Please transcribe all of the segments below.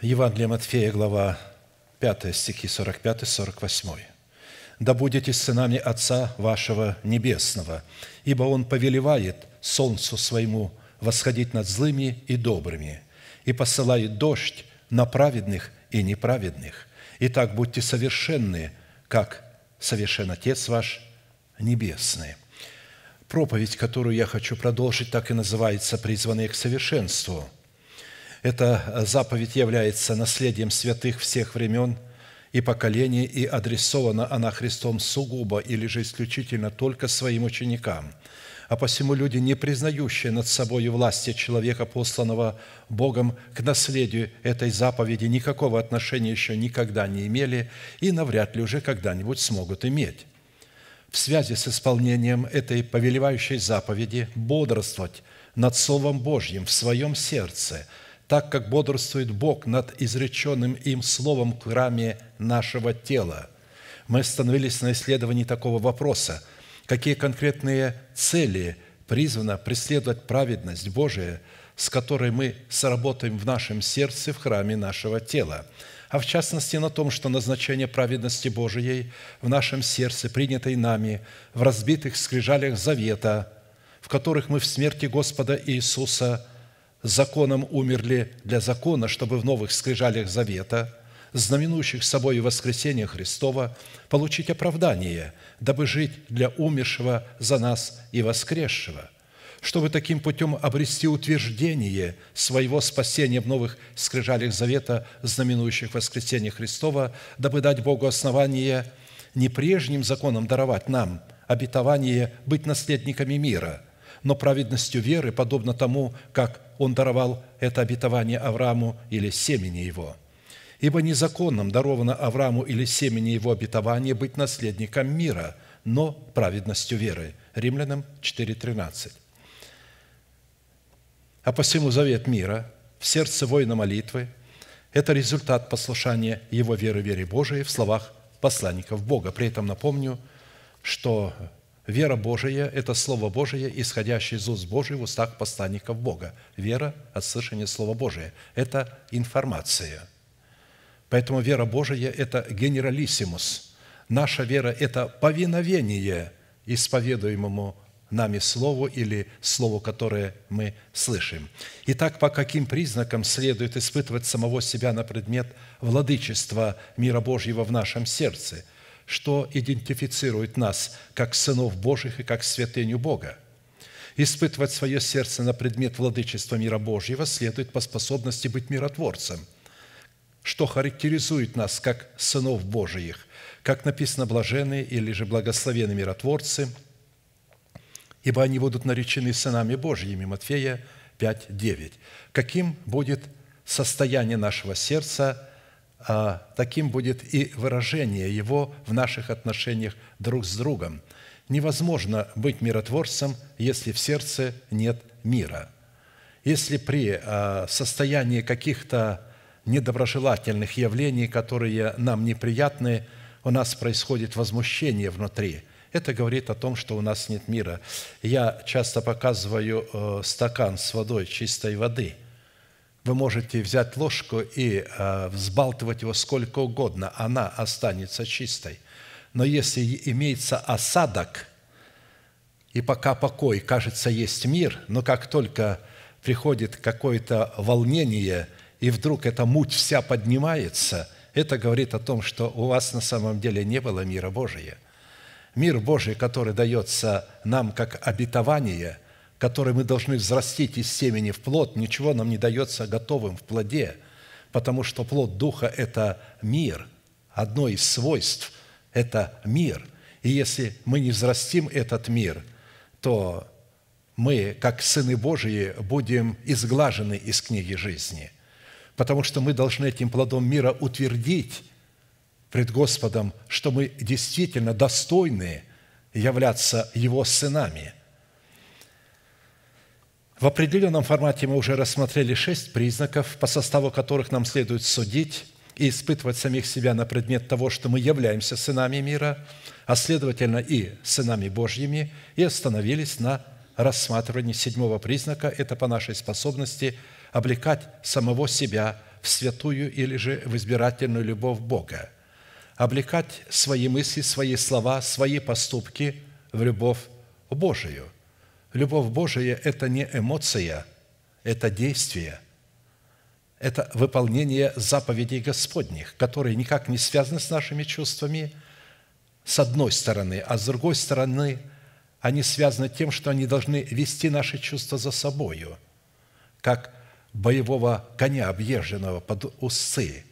Евангелие Матфея, глава 5, стихи 45-48. «Да будете сынами Отца вашего Небесного, ибо Он повелевает солнцу своему восходить над злыми и добрыми, и посылает дождь на праведных и неправедных. Итак, будьте совершенны, как совершен Отец ваш Небесный». Проповедь, которую я хочу продолжить, так и называется «Призванные к совершенству». Эта э, заповедь является наследием святых всех времен и поколений, и адресована она Христом сугубо или же исключительно только своим ученикам. А посему люди, не признающие над собой власти человека, посланного Богом к наследию этой заповеди, никакого отношения еще никогда не имели и навряд ли уже когда-нибудь смогут иметь в связи с исполнением этой повелевающей заповеди бодрствовать над Словом Божьим в своем сердце – так как бодрствует Бог над изреченным им словом в храме нашего тела. Мы остановились на исследовании такого вопроса. Какие конкретные цели призвано преследовать праведность Божия, с которой мы сработаем в нашем сердце в храме нашего тела? а в частности на том, что назначение праведности Божией в нашем сердце, принятой нами, в разбитых скрижалях завета, в которых мы в смерти Господа Иисуса – законом умерли для закона, чтобы в новых скрижалях завета, знаменующих собой воскресение Христова, получить оправдание, дабы жить для умершего за нас и воскресшего, чтобы таким путем обрести утверждение своего спасения в новых скрижалях завета, знаменующих воскресение Христова, дабы дать Богу основание не прежним законом даровать нам обетование быть наследниками мира – но праведностью веры, подобно тому, как он даровал это обетование Аврааму или семени его. Ибо незаконным даровано Аврааму или семени его обетование быть наследником мира, но праведностью веры. Римлянам 4.13. А посему завет мира в сердце воина молитвы – это результат послушания его веры вере Божией в словах посланников Бога. При этом напомню, что Вера Божия – это Слово Божие, исходящее из уст Божий в устах посланников Бога. Вера от слышания Слова Божия – это информация. Поэтому вера Божия – это генералиссимус. Наша вера – это повиновение исповедуемому нами слову или слову, которое мы слышим. Итак, по каким признакам следует испытывать самого себя на предмет владычества мира Божьего в нашем сердце – что идентифицирует нас как сынов Божьих и как святыню Бога. Испытывать свое сердце на предмет владычества мира Божьего следует по способности быть миротворцем, что характеризует нас как сынов Божиих, как написано «блаженные» или же «благословенные миротворцы», ибо они будут наречены сынами Божьими. Матфея 5, 9. Каким будет состояние нашего сердца а, таким будет и выражение его в наших отношениях друг с другом. Невозможно быть миротворцем, если в сердце нет мира. Если при а, состоянии каких-то недоброжелательных явлений, которые нам неприятны, у нас происходит возмущение внутри. Это говорит о том, что у нас нет мира. Я часто показываю э, стакан с водой, чистой воды – вы можете взять ложку и э, взбалтывать его сколько угодно, она останется чистой. Но если имеется осадок, и пока покой, кажется, есть мир, но как только приходит какое-то волнение, и вдруг эта муть вся поднимается, это говорит о том, что у вас на самом деле не было мира Божия. Мир Божий, который дается нам как обетование – который мы должны взрастить из семени в плод, ничего нам не дается готовым в плоде, потому что плод Духа – это мир. Одно из свойств – это мир. И если мы не взрастим этот мир, то мы, как сыны Божии, будем изглажены из книги жизни, потому что мы должны этим плодом мира утвердить пред Господом, что мы действительно достойны являться Его сынами – в определенном формате мы уже рассмотрели шесть признаков, по составу которых нам следует судить и испытывать самих себя на предмет того, что мы являемся сынами мира, а следовательно и сынами Божьими, и остановились на рассматривании седьмого признака – это по нашей способности облекать самого себя в святую или же в избирательную любовь Бога, облекать свои мысли, свои слова, свои поступки в любовь Божию – Любовь Божия – это не эмоция, это действие, это выполнение заповедей Господних, которые никак не связаны с нашими чувствами, с одной стороны, а с другой стороны они связаны тем, что они должны вести наши чувства за собою, как боевого коня, объезженного под усы.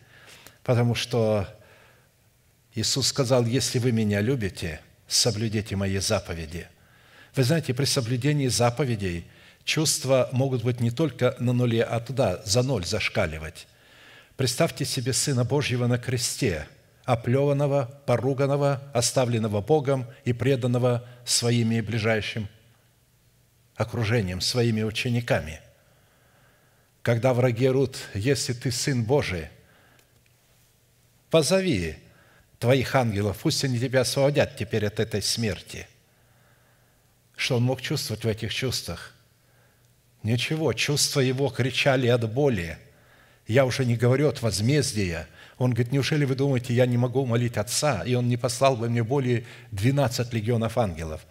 Потому что Иисус сказал, если вы меня любите, соблюдите мои заповеди – вы знаете, при соблюдении заповедей чувства могут быть не только на нуле, а туда, за ноль зашкаливать. Представьте себе Сына Божьего на кресте, оплеванного, поруганного, оставленного Богом и преданного своими ближайшим окружением, своими учениками. Когда враги рут, если ты Сын Божий, позови твоих ангелов, пусть они тебя освободят теперь от этой смерти – что он мог чувствовать в этих чувствах? Ничего, чувства его кричали от боли. Я уже не говорю от возмездия. Он говорит, неужели вы думаете, я не могу молить Отца, и Он не послал бы мне более 12 легионов ангелов?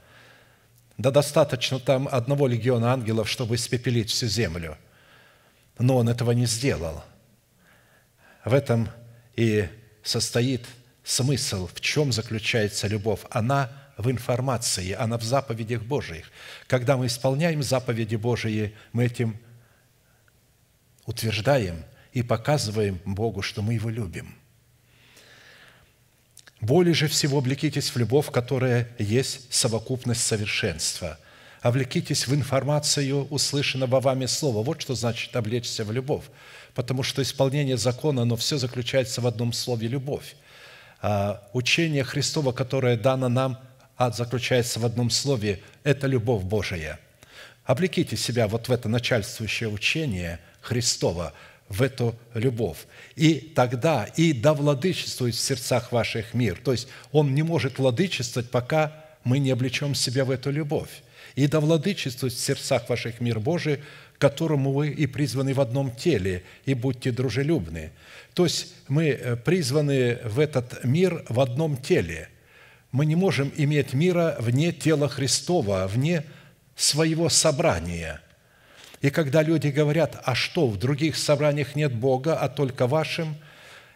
Да достаточно там одного легиона ангелов, чтобы испепелить всю землю. Но Он этого не сделал. В этом и состоит смысл, в чем заключается любовь. Она – в информации, она а в заповедях Божиих. Когда мы исполняем заповеди Божии, мы этим утверждаем и показываем Богу, что мы Его любим. Более же всего облекитесь в любовь, которая есть совокупность совершенства. Облекитесь а в информацию услышанного вами слова. Вот что значит облечься в любовь. Потому что исполнение закона, оно все заключается в одном слове – любовь а учение Христова, которое дано нам ад заключается в одном слове – это любовь Божия. Облеките себя вот в это начальствующее учение Христова, в эту любовь. И тогда и да владычествует в сердцах ваших мир. То есть он не может владычествовать, пока мы не облечем себя в эту любовь. И да владычествует в сердцах ваших мир Божий, которому вы и призваны в одном теле, и будьте дружелюбны. То есть мы э, призваны в этот мир в одном теле – мы не можем иметь мира вне тела Христова, вне своего собрания. И когда люди говорят, а что, в других собраниях нет Бога, а только вашим,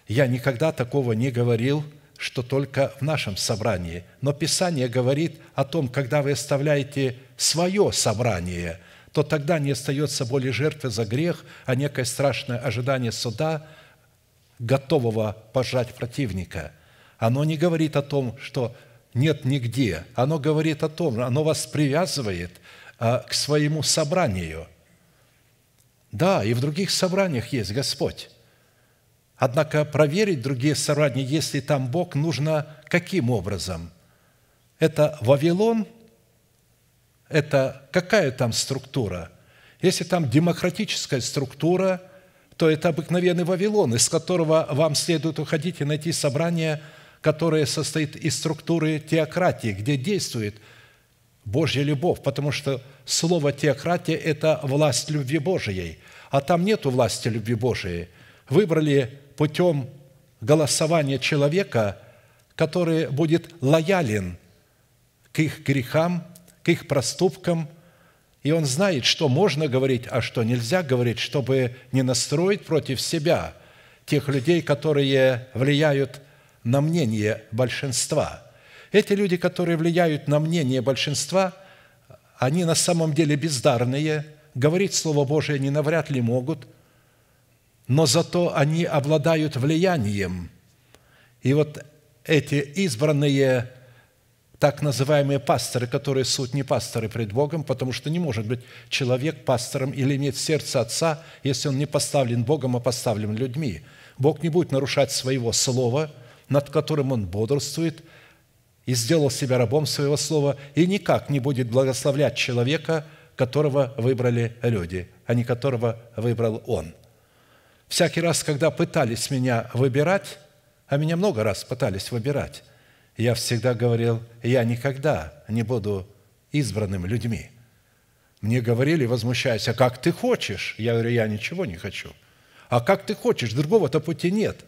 я никогда такого не говорил, что только в нашем собрании. Но Писание говорит о том, когда вы оставляете свое собрание, то тогда не остается более жертвы за грех, а некое страшное ожидание суда, готового пожать противника. Оно не говорит о том, что нет нигде. Оно говорит о том, оно вас привязывает а, к своему собранию. Да, и в других собраниях есть Господь. Однако проверить другие собрания, если там Бог, нужно каким образом? Это Вавилон? Это какая там структура? Если там демократическая структура, то это обыкновенный Вавилон, из которого вам следует уходить и найти собрание – которое состоит из структуры теократии, где действует Божья любовь, потому что слово «теократия» – это власть любви Божией, а там нету власти любви Божией. Выбрали путем голосования человека, который будет лоялен к их грехам, к их проступкам, и он знает, что можно говорить, а что нельзя говорить, чтобы не настроить против себя тех людей, которые влияют на мнение большинства. Эти люди, которые влияют на мнение большинства, они на самом деле бездарные, говорить Слово Божие они навряд ли могут, но зато они обладают влиянием. И вот эти избранные так называемые пасторы, которые суть не пасторы пред Богом, потому что не может быть человек пастором или иметь сердце отца, если он не поставлен Богом, а поставлен людьми. Бог не будет нарушать своего слова, над которым он бодрствует, и сделал себя рабом своего слова, и никак не будет благословлять человека, которого выбрали люди, а не которого выбрал он. Всякий раз, когда пытались меня выбирать, а меня много раз пытались выбирать, я всегда говорил, я никогда не буду избранным людьми. Мне говорили, возмущаясь, а как ты хочешь? Я говорю, я ничего не хочу. А как ты хочешь? Другого-то пути нет.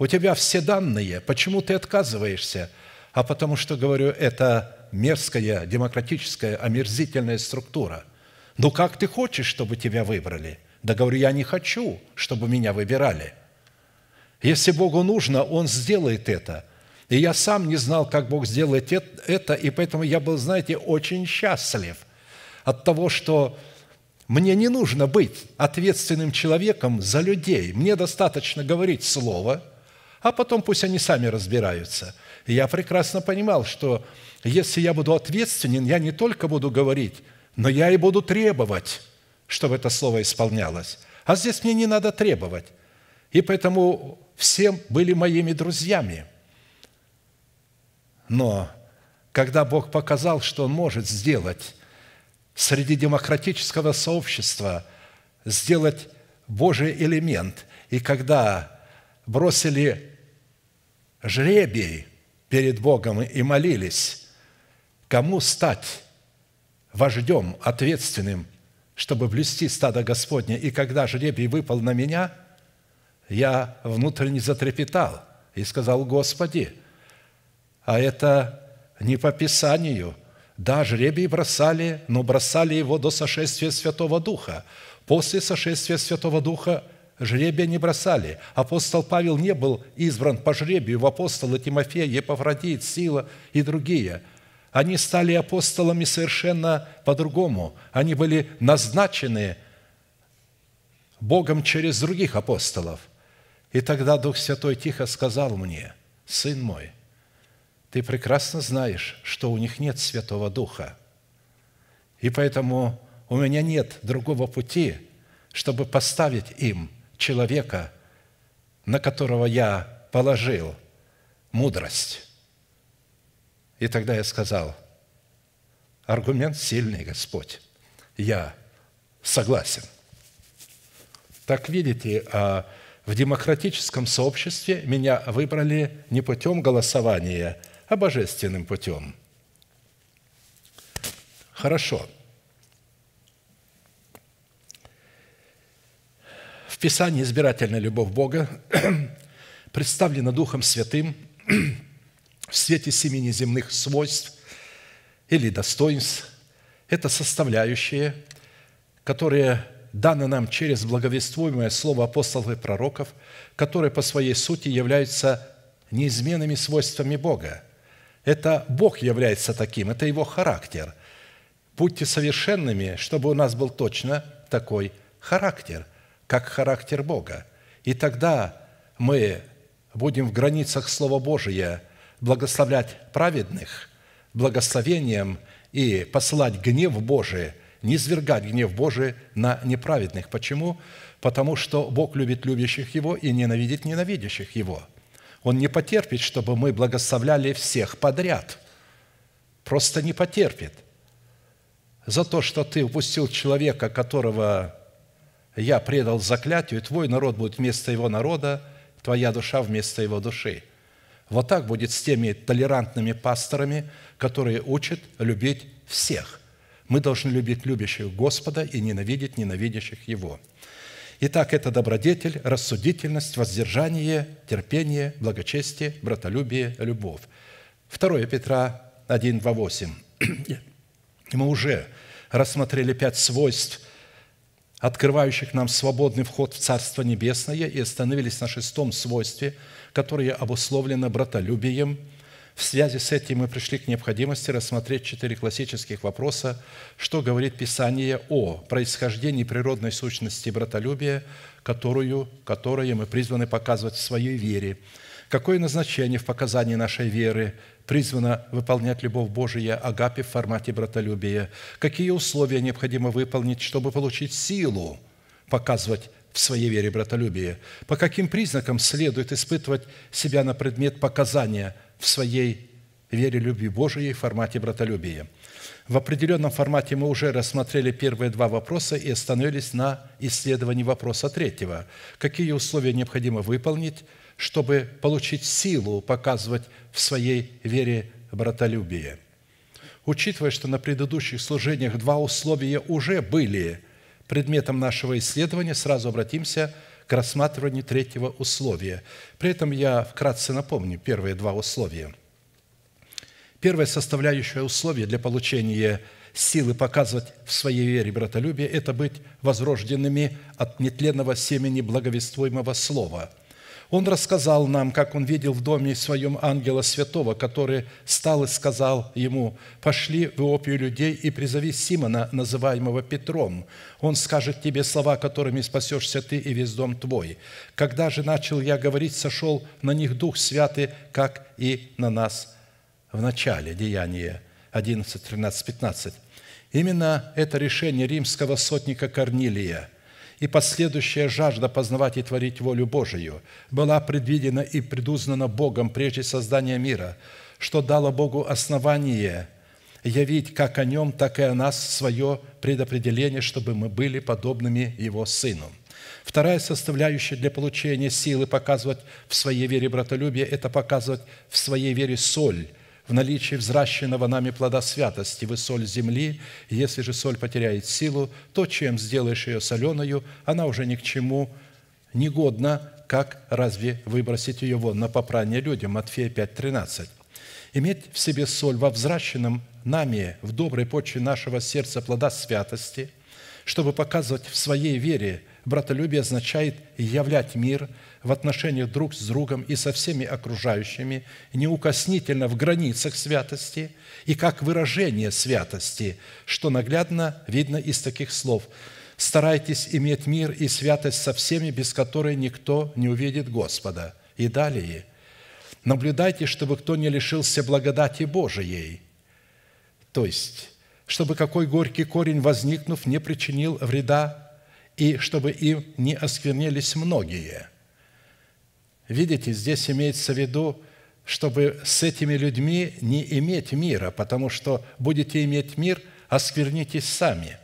У тебя все данные. Почему ты отказываешься? А потому что, говорю, это мерзкая, демократическая, омерзительная структура. Ну как ты хочешь, чтобы тебя выбрали? Да говорю, я не хочу, чтобы меня выбирали. Если Богу нужно, Он сделает это. И я сам не знал, как Бог сделает это, и поэтому я был, знаете, очень счастлив от того, что мне не нужно быть ответственным человеком за людей. Мне достаточно говорить слово – а потом пусть они сами разбираются. И я прекрасно понимал, что если я буду ответственен, я не только буду говорить, но я и буду требовать, чтобы это слово исполнялось. А здесь мне не надо требовать. И поэтому все были моими друзьями. Но когда Бог показал, что Он может сделать среди демократического сообщества, сделать Божий элемент, и когда бросили жребий перед Богом и молились, кому стать вождем ответственным, чтобы блюсти стадо Господне. И когда жребий выпал на меня, я внутренне затрепетал и сказал, Господи, а это не по Писанию. Да, жребий бросали, но бросали его до сошествия Святого Духа. После сошествия Святого Духа – жребия не бросали. Апостол Павел не был избран по жребию в апостолы Тимофея, Епафродит, Сила и другие. Они стали апостолами совершенно по-другому. Они были назначены Богом через других апостолов. И тогда Дух Святой тихо сказал мне, «Сын мой, ты прекрасно знаешь, что у них нет Святого Духа, и поэтому у меня нет другого пути, чтобы поставить им – человека, на которого я положил мудрость. И тогда я сказал, аргумент сильный, Господь, я согласен. Так видите, а, в демократическом сообществе меня выбрали не путем голосования, а божественным путем. Хорошо. Хорошо. Писании избирательная любовь Бога представлена Духом Святым в свете семи неземных свойств или достоинств. Это составляющие, которые даны нам через благовествуемое слово апостолов и пророков, которые по своей сути являются неизменными свойствами Бога. Это Бог является таким, это Его характер. Будьте совершенными, чтобы у нас был точно такой характер как характер Бога. И тогда мы будем в границах Слова Божия благословлять праведных благословением и посылать гнев Божий, не свергать гнев Божий на неправедных. Почему? Потому что Бог любит любящих Его и ненавидит ненавидящих Его. Он не потерпит, чтобы мы благословляли всех подряд. Просто не потерпит. За то, что ты упустил человека, которого я предал заклятию, твой народ будет вместо его народа, твоя душа вместо его души». Вот так будет с теми толерантными пасторами, которые учат любить всех. Мы должны любить любящих Господа и ненавидеть ненавидящих Его. Итак, это добродетель, рассудительность, воздержание, терпение, благочестие, братолюбие, любовь. 2 Петра 1, 2, 8. мы уже рассмотрели пять свойств – открывающих нам свободный вход в Царство Небесное, и остановились на шестом свойстве, которое обусловлено братолюбием. В связи с этим мы пришли к необходимости рассмотреть четыре классических вопроса, что говорит Писание о происхождении природной сущности братолюбия, которую, которое мы призваны показывать в своей вере, какое назначение в показании нашей веры призвана выполнять любовь Божия Агапи в формате братолюбия? Какие условия необходимо выполнить, чтобы получить силу показывать в своей вере братолюбие? По каким признакам следует испытывать себя на предмет показания в своей вере любви Божией в формате братолюбия? В определенном формате мы уже рассмотрели первые два вопроса и остановились на исследовании вопроса третьего. Какие условия необходимо выполнить, чтобы получить силу показывать в своей вере братолюбие. Учитывая, что на предыдущих служениях два условия уже были предметом нашего исследования, сразу обратимся к рассматриванию третьего условия. При этом я вкратце напомню первые два условия. Первое составляющее условие для получения силы показывать в своей вере братолюбие – это быть возрожденными от нетленного семени благовествуемого слова – он рассказал нам, как он видел в доме своем ангела святого, который стал и сказал ему, «Пошли в Иопию людей и призови Симона, называемого Петром. Он скажет тебе слова, которыми спасешься ты и весь дом твой. Когда же начал я говорить, сошел на них Дух Святый, как и на нас в начале». Деяние 11, 13, 15. Именно это решение римского сотника Корнилия – и последующая жажда познавать и творить волю Божию была предвидена и предузнана Богом прежде создания мира, что дало Богу основание явить как о нем, так и о нас свое предопределение, чтобы мы были подобными Его Сыну. Вторая составляющая для получения силы показывать в своей вере братолюбие – это показывать в своей вере соль – в наличии взращенного нами плода святости, вы соль земли, если же соль потеряет силу, то чем сделаешь ее соленую, она уже ни к чему не годна, как разве выбросить ее вон на попрание людям?» Матфея 5,13. Иметь в себе соль во взращенном нами в доброй почве нашего сердца плода святости, чтобы показывать в своей вере братолюбие, означает являть мир – в отношении друг с другом и со всеми окружающими, неукоснительно в границах святости и как выражение святости, что наглядно видно из таких слов «Старайтесь иметь мир и святость со всеми, без которой никто не увидит Господа». И далее «Наблюдайте, чтобы кто не лишился благодати Божией». То есть, чтобы какой горький корень, возникнув, не причинил вреда и чтобы им не осквернились многие – Видите, здесь имеется в виду, чтобы с этими людьми не иметь мира, потому что будете иметь мир, осквернитесь сами,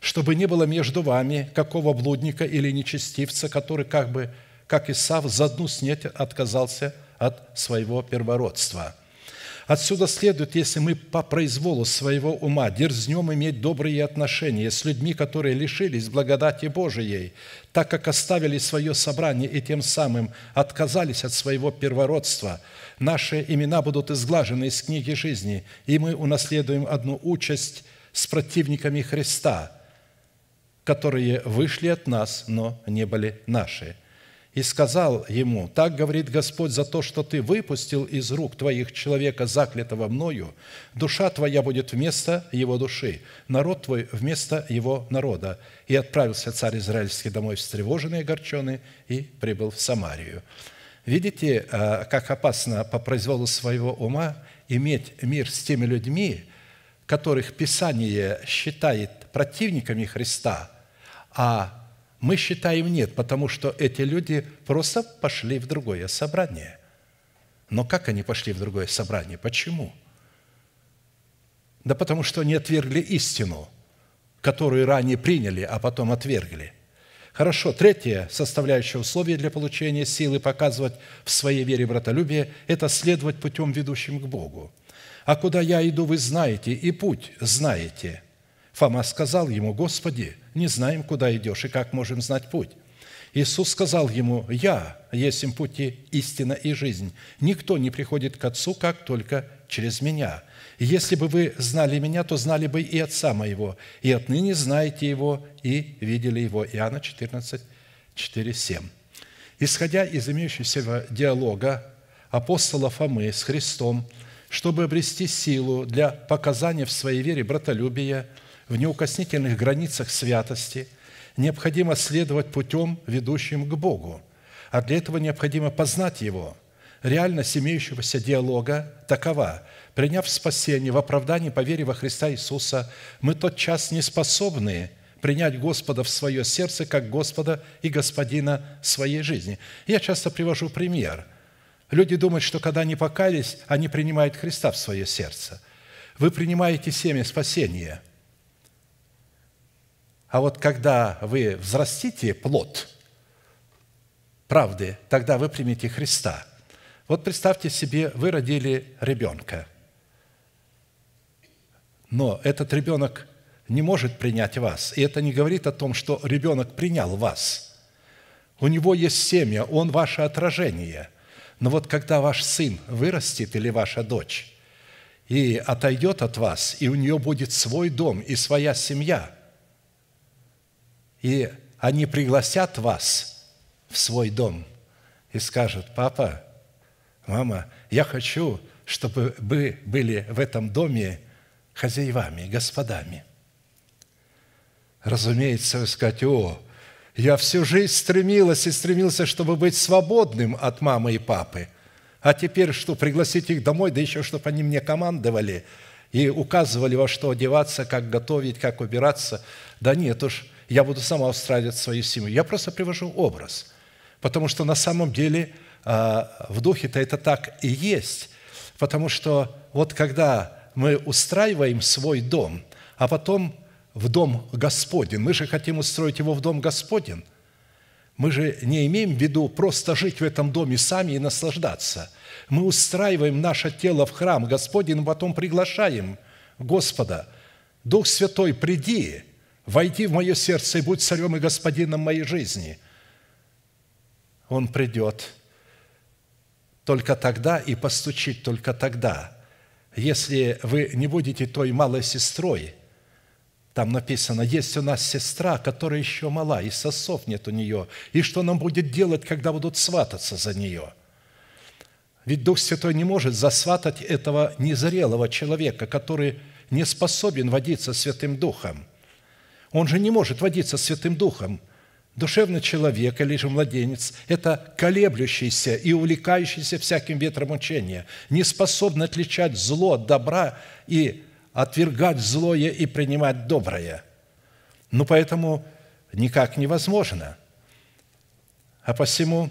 чтобы не было между вами какого блудника или нечестивца, который как бы, как Исав, за одну снеть отказался от своего первородства – Отсюда следует, если мы по произволу своего ума дерзнем иметь добрые отношения с людьми, которые лишились благодати Божией, так как оставили свое собрание и тем самым отказались от своего первородства, наши имена будут изглажены из книги жизни, и мы унаследуем одну участь с противниками Христа, которые вышли от нас, но не были наши и сказал ему, «Так говорит Господь за то, что ты выпустил из рук твоих человека, заклятого мною, душа твоя будет вместо его души, народ твой вместо его народа». И отправился царь израильский домой встревоженный, и огорченный, и прибыл в Самарию». Видите, а, как опасно по произволу своего ума иметь мир с теми людьми, которых Писание считает противниками Христа, а мы считаем нет, потому что эти люди просто пошли в другое собрание. Но как они пошли в другое собрание? Почему? Да потому что они отвергли истину, которую ранее приняли, а потом отвергли. Хорошо, Третье составляющее условие для получения силы показывать в своей вере братолюбие – это следовать путем, ведущим к Богу. «А куда я иду, вы знаете, и путь знаете». Фома сказал ему, «Господи, не знаем, куда идешь и как можем знать путь». Иисус сказал ему, «Я есть им пути истина и жизнь. Никто не приходит к Отцу, как только через Меня. Если бы вы знали Меня, то знали бы и Отца Моего, и отныне знаете Его и видели Его». Иоанна 14, 4, 7. Исходя из имеющегося диалога апостола Фомы с Христом, чтобы обрести силу для показания в своей вере братолюбия – в неукоснительных границах святости, необходимо следовать путем, ведущим к Богу, а для этого необходимо познать Его. Реальность имеющегося диалога такова. Приняв спасение в оправдании по вере во Христа Иисуса, мы тотчас не способны принять Господа в свое сердце как Господа и Господина своей жизни. Я часто привожу пример. Люди думают, что когда они покаялись, они принимают Христа в свое сердце. Вы принимаете семя спасения – а вот когда вы взрастите плод правды, тогда вы примете Христа. Вот представьте себе, вы родили ребенка, но этот ребенок не может принять вас. И это не говорит о том, что ребенок принял вас. У него есть семья, он ваше отражение. Но вот когда ваш сын вырастет или ваша дочь и отойдет от вас, и у нее будет свой дом и своя семья – и они пригласят вас в свой дом и скажут, папа, мама, я хочу, чтобы вы были в этом доме хозяевами, господами. Разумеется, вы скажете, о, я всю жизнь стремилась и стремился, чтобы быть свободным от мамы и папы. А теперь что, пригласить их домой, да еще, чтобы они мне командовали и указывали, во что одеваться, как готовить, как убираться. Да нет уж, я буду сам устраивать свою семьи. Я просто привожу образ, потому что на самом деле а, в духе-то это так и есть, потому что вот когда мы устраиваем свой дом, а потом в дом Господен, мы же хотим устроить его в дом Господен, мы же не имеем в виду просто жить в этом доме сами и наслаждаться. Мы устраиваем наше тело в храм Господень, потом приглашаем Господа. Дух Святой, приди, войди в мое сердце и будь царем и господином моей жизни. Он придет только тогда и постучит только тогда, если вы не будете той малой сестрой, там написано, есть у нас сестра, которая еще мала, и сосов нет у нее, и что нам будет делать, когда будут свататься за нее – ведь Дух Святой не может засватать этого незрелого человека, который не способен водиться Святым Духом. Он же не может водиться Святым Духом. Душевный человек или же младенец – это колеблющийся и увлекающийся всяким ветром учения, не способный отличать зло от добра и отвергать злое и принимать доброе. Ну, поэтому никак невозможно. А посему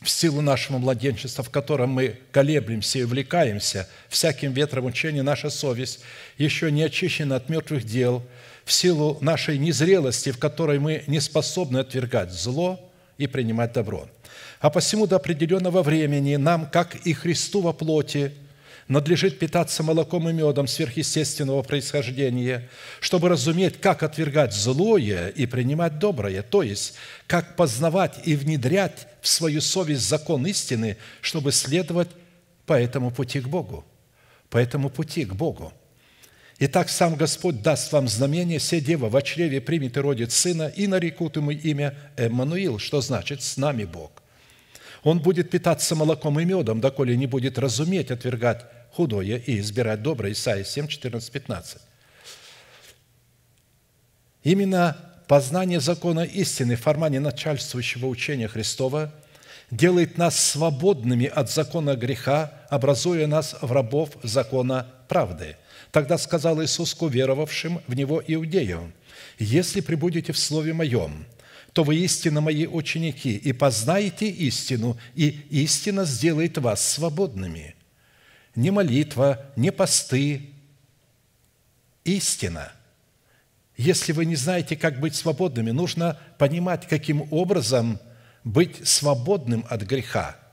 в силу нашего младенчества, в котором мы колеблемся и увлекаемся всяким ветром учения, наша совесть еще не очищена от мертвых дел – в силу нашей незрелости, в которой мы не способны отвергать зло и принимать добро. А посему до определенного времени нам, как и Христу во плоти, надлежит питаться молоком и медом сверхъестественного происхождения, чтобы разуметь, как отвергать злое и принимать доброе, то есть, как познавать и внедрять в свою совесть закон истины, чтобы следовать по этому пути к Богу. По этому пути к Богу. Итак, сам Господь даст вам знамение, все дева во чреве примет и родит сына, и нарекут ему имя Эммануил, что значит «с нами Бог». Он будет питаться молоком и медом, доколе не будет разуметь отвергать худое и избирать доброе. Исайя 7, 14, 15. Именно познание закона истины в формане начальствующего учения Христова делает нас свободными от закона греха, образуя нас в рабов закона правды – Тогда сказал Иисус к уверовавшим в Него иудеям, «Если прибудете в Слове Моем, то вы истинно Мои ученики, и познаете истину, и истина сделает вас свободными». Не молитва, не посты, истина. Если вы не знаете, как быть свободными, нужно понимать, каким образом быть свободным от греха –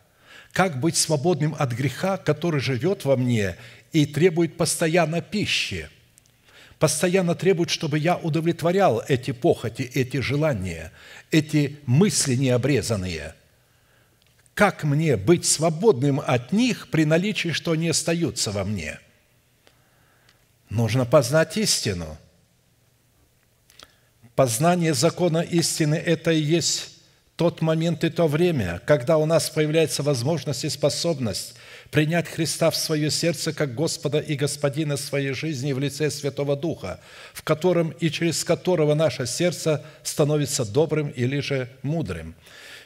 как быть свободным от греха, который живет во мне и требует постоянно пищи, постоянно требует, чтобы я удовлетворял эти похоти, эти желания, эти мысли необрезанные. Как мне быть свободным от них при наличии, что они остаются во мне? Нужно познать истину. Познание закона истины – это и есть тот момент и то время, когда у нас появляется возможность и способность принять Христа в свое сердце как Господа и Господина своей жизни в лице Святого Духа, в котором и через которого наше сердце становится добрым или же мудрым,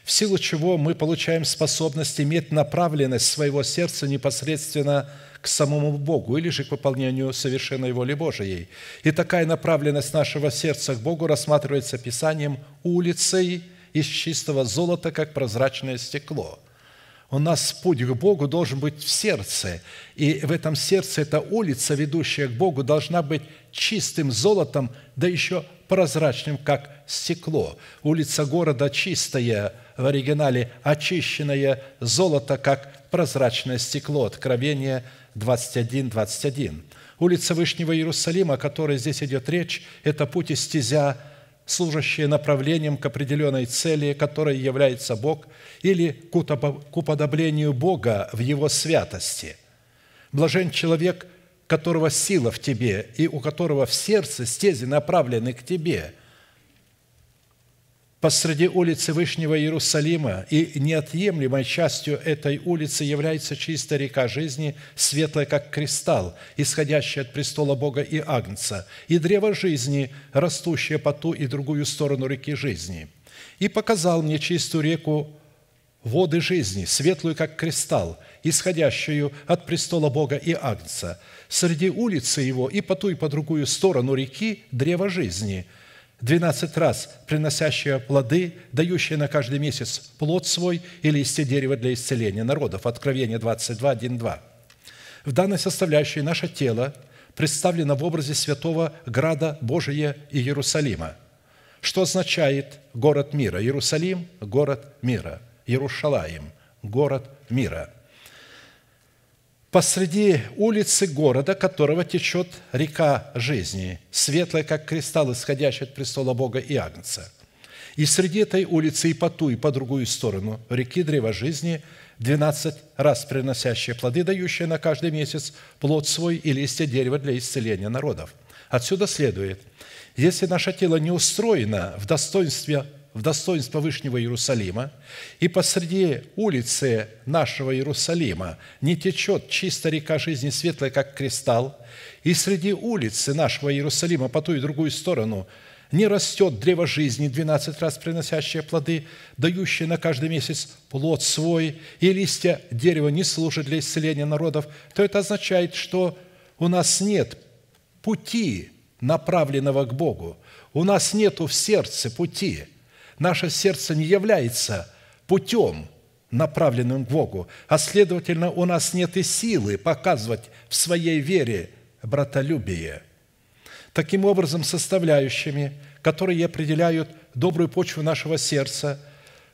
в силу чего мы получаем способность иметь направленность своего сердца непосредственно к самому Богу или же к выполнению совершенной воли Божией. И такая направленность нашего сердца к Богу рассматривается Писанием улицей из чистого золота, как прозрачное стекло – у нас путь к Богу должен быть в сердце. И в этом сердце эта улица, ведущая к Богу, должна быть чистым золотом, да еще прозрачным, как стекло. Улица города чистая, в оригинале очищенная золото, как прозрачное стекло. Откровение 21, 21. Улица Вышнего Иерусалима, о которой здесь идет речь, это путь и стезя служащие направлением к определенной цели, которой является Бог, или к уподоблению Бога в Его святости. Блажен человек, которого сила в тебе и у которого в сердце стези направлены к тебе, посреди улицы Вышнего Иерусалима, и неотъемлемой частью этой улицы является чистая река жизни, светлая, как кристалл, исходящая от престола Бога и Агнца, и древо жизни, растущее по ту и другую сторону реки жизни. И показал мне чистую реку воды жизни, светлую, как кристалл, исходящую от престола Бога и Агнца, среди улицы его и по ту и по другую сторону реки древо жизни – 12 раз приносящая плоды, дающая на каждый месяц плод свой или листья дерева для исцеления народов». Откровение 22:12. В данной составляющей наше тело представлено в образе святого града Божия и Иерусалима, что означает город мира. Иерусалим – город мира. Иерушалаим – город мира – посреди улицы города, которого течет река жизни, светлая, как кристалл, исходящий от престола Бога и Агнца. И среди этой улицы и по ту, и по другую сторону реки древа жизни двенадцать раз приносящие плоды, дающие на каждый месяц плод свой и листья дерева для исцеления народов. Отсюда следует, если наше тело не устроено в достоинстве в достоинство Вышнего Иерусалима, и посреди улицы нашего Иерусалима не течет чистая река жизни светлая, как кристалл, и среди улицы нашего Иерусалима по ту и другую сторону не растет древо жизни, двенадцать раз приносящее плоды, дающее на каждый месяц плод свой, и листья дерева не служат для исцеления народов, то это означает, что у нас нет пути, направленного к Богу. У нас нету в сердце пути – Наше сердце не является путем, направленным к Богу, а следовательно, у нас нет и силы показывать в своей вере братолюбие. Таким образом, составляющими, которые определяют добрую почву нашего сердца,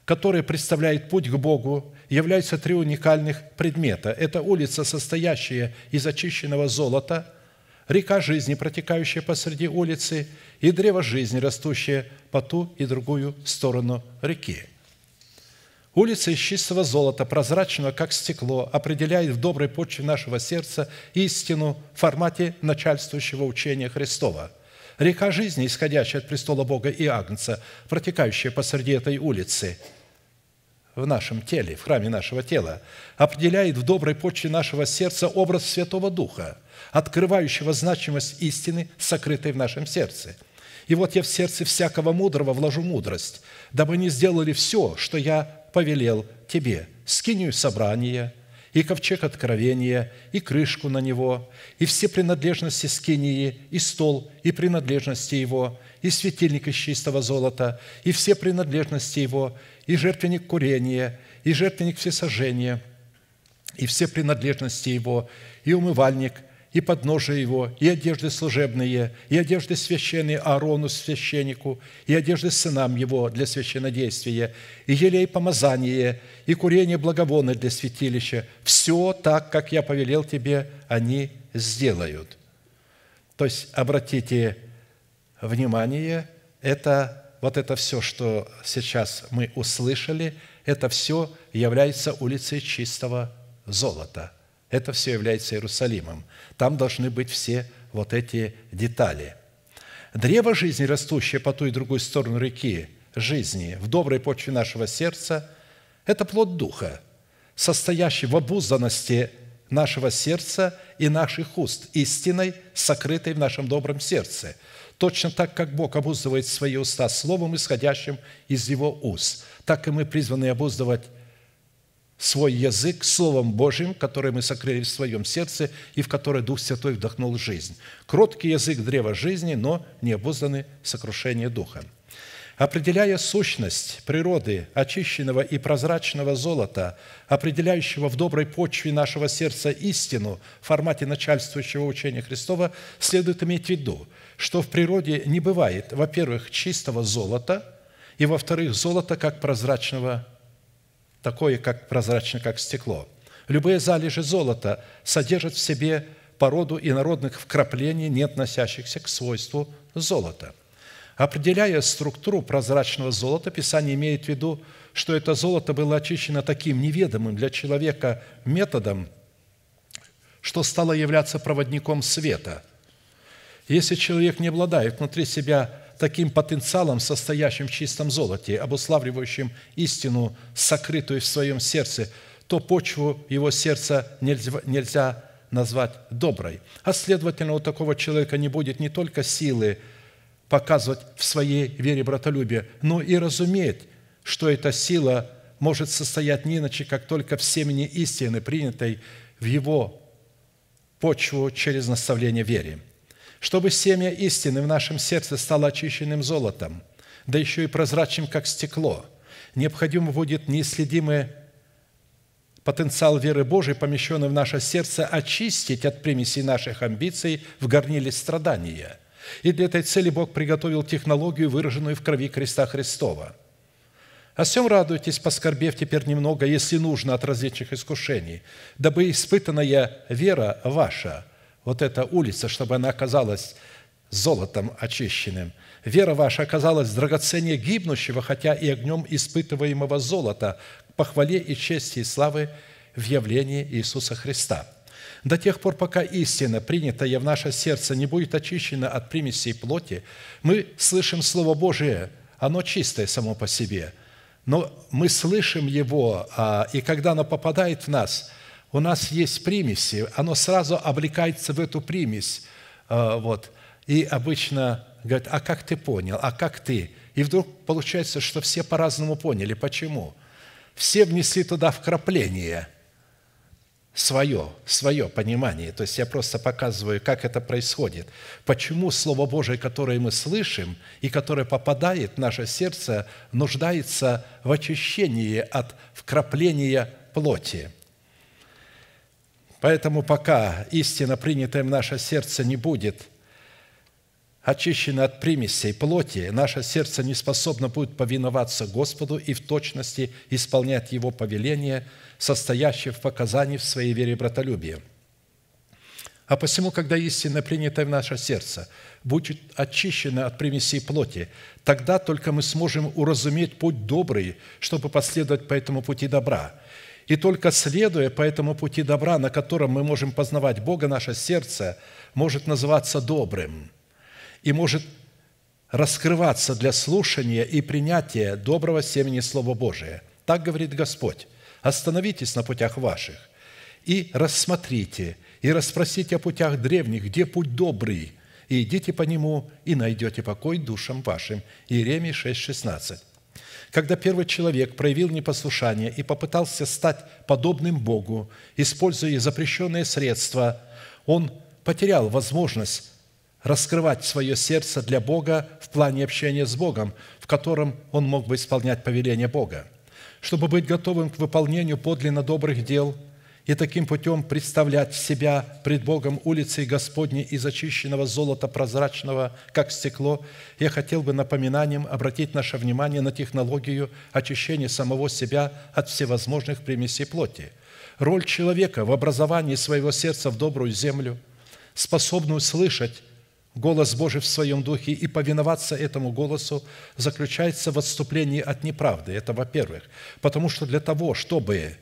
которые представляют путь к Богу, являются три уникальных предмета. Это улица, состоящая из очищенного золота, река жизни, протекающая посреди улицы – и древо жизни, растущее по ту и другую сторону реки. Улица из чистого золота, прозрачного, как стекло, определяет в доброй почве нашего сердца истину в формате начальствующего учения Христова. Река жизни, исходящая от престола Бога и Агнца, протекающая посреди этой улицы, в нашем теле, в храме нашего тела, определяет в доброй почве нашего сердца образ Святого Духа, открывающего значимость истины, сокрытой в нашем сердце. И вот я в сердце всякого мудрого вложу мудрость, дабы они сделали все, что я повелел тебе. Скинью собрание, и ковчег откровения, и крышку на него, и все принадлежности скинии, и стол, и принадлежности его, и светильник из чистого золота, и все принадлежности его, и жертвенник курения, и жертвенник всесожжения, и все принадлежности его, и умывальник, и подножие его, и одежды служебные, и одежды священные Аарону, священнику, и одежды сынам его для священнодействия, и елей помазание, и курение благовона для святилища. Все так, как я повелел тебе, они сделают». То есть, обратите внимание, это вот это все, что сейчас мы услышали, это все является улицей чистого золота – это все является Иерусалимом. Там должны быть все вот эти детали. Древо жизни, растущее по ту и другую сторону реки жизни, в доброй почве нашего сердца, это плод Духа, состоящий в обузданности нашего сердца и наших уст, истиной, сокрытой в нашем добром сердце, точно так, как Бог обуздывает свои уста словом, исходящим из его уст, так и мы призваны обуздывать свой язык Словом Божьим, которое мы сокрыли в своем сердце и в которое Дух Святой вдохнул жизнь. Кроткий язык – древа жизни, но не обузданы сокрушение Духа. Определяя сущность природы очищенного и прозрачного золота, определяющего в доброй почве нашего сердца истину в формате начальствующего учения Христова, следует иметь в виду, что в природе не бывает, во-первых, чистого золота, и, во-вторых, золота как прозрачного такое как прозрачное, как стекло. Любые залежи золота содержат в себе породу инородных вкраплений, не относящихся к свойству золота. Определяя структуру прозрачного золота, Писание имеет в виду, что это золото было очищено таким неведомым для человека методом, что стало являться проводником света. Если человек не обладает внутри себя таким потенциалом, состоящим в чистом золоте, обуславливающим истину, сокрытую в своем сердце, то почву его сердца нельзя, нельзя назвать доброй. А следовательно, у такого человека не будет не только силы показывать в своей вере братолюбие, но и разуметь, что эта сила может состоять не иначе, как только в семени истины, принятой в его почву через наставление вере чтобы семя истины в нашем сердце стало очищенным золотом, да еще и прозрачным, как стекло, необходимо будет неисследимый потенциал веры Божией, помещенный в наше сердце, очистить от примесей наших амбиций в горниле страдания. И для этой цели Бог приготовил технологию, выраженную в крови креста Христова – о всем радуйтесь, поскорбев теперь немного, если нужно, от различных искушений, дабы испытанная вера ваша – вот эта улица, чтобы она оказалась золотом очищенным. Вера ваша оказалась драгоценнее гибнущего, хотя и огнем испытываемого золота, к похвале и чести и славы в явлении Иисуса Христа. До тех пор, пока истина, принятая в наше сердце, не будет очищена от примесей плоти, мы слышим Слово Божие, оно чистое само по себе, но мы слышим его, а, и когда оно попадает в нас – у нас есть примеси, оно сразу облекается в эту примесь. Э, вот. И обычно говорят, а как ты понял, а как ты? И вдруг получается, что все по-разному поняли. Почему? Все внесли туда вкрапление свое, свое понимание. То есть я просто показываю, как это происходит. Почему Слово Божие, которое мы слышим и которое попадает в наше сердце, нуждается в очищении от вкрапления плоти – Поэтому пока истина, принятая в наше сердце, не будет очищена от примесей плоти, наше сердце не способно будет повиноваться Господу и в точности исполнять Его повеление, состоящее в показании в своей вере братолюбия. А посему, когда истина, принятая в наше сердце, будет очищена от примесей плоти, тогда только мы сможем уразуметь путь добрый, чтобы последовать по этому пути добра – и только следуя по этому пути добра, на котором мы можем познавать Бога, наше сердце может называться добрым и может раскрываться для слушания и принятия доброго семени Слова Божия. Так говорит Господь. Остановитесь на путях ваших и рассмотрите, и расспросите о путях древних, где путь добрый, и идите по нему, и найдете покой душам вашим. Иеремии 6,16. Когда первый человек проявил непослушание и попытался стать подобным Богу, используя запрещенные средства, он потерял возможность раскрывать свое сердце для Бога в плане общения с Богом, в котором он мог бы исполнять повеление Бога. Чтобы быть готовым к выполнению подлинно добрых дел – и таким путем представлять себя пред Богом улицей Господней из очищенного золота прозрачного, как стекло, я хотел бы напоминанием обратить наше внимание на технологию очищения самого себя от всевозможных примесей плоти. Роль человека в образовании своего сердца в добрую землю, способную слышать голос Божий в своем духе и повиноваться этому голосу заключается в отступлении от неправды. Это во-первых. Потому что для того, чтобы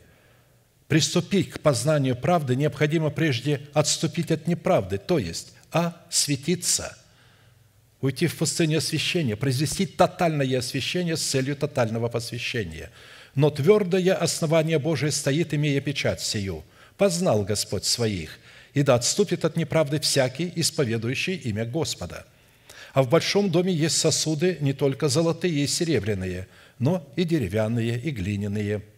Приступить к познанию правды необходимо прежде отступить от неправды, то есть осветиться, уйти в пустыню освящения, произвести тотальное освящение с целью тотального посвящения. Но твердое основание Божие стоит, имея печать сию. Познал Господь своих, и да отступит от неправды всякий, исповедующий имя Господа. А в большом доме есть сосуды не только золотые и серебряные, но и деревянные, и глиняные –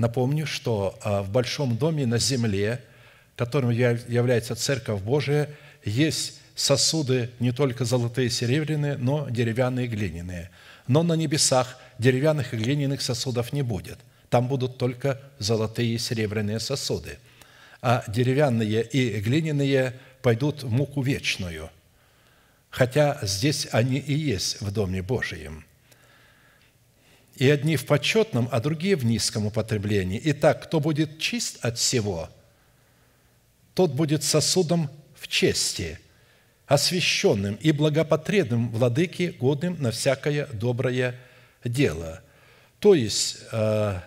Напомню, что а, в большом доме на земле, которым является Церковь Божия, есть сосуды не только золотые и серебряные, но деревянные и глиняные. Но на небесах деревянных и глиняных сосудов не будет. Там будут только золотые и серебряные сосуды. А деревянные и глиняные пойдут в муку вечную. Хотя здесь они и есть в Доме Божием – и одни в почетном, а другие в низком употреблении. Итак, кто будет чист от всего, тот будет сосудом в чести, освященным и благопотребным владыке, годным на всякое доброе дело». То есть, э,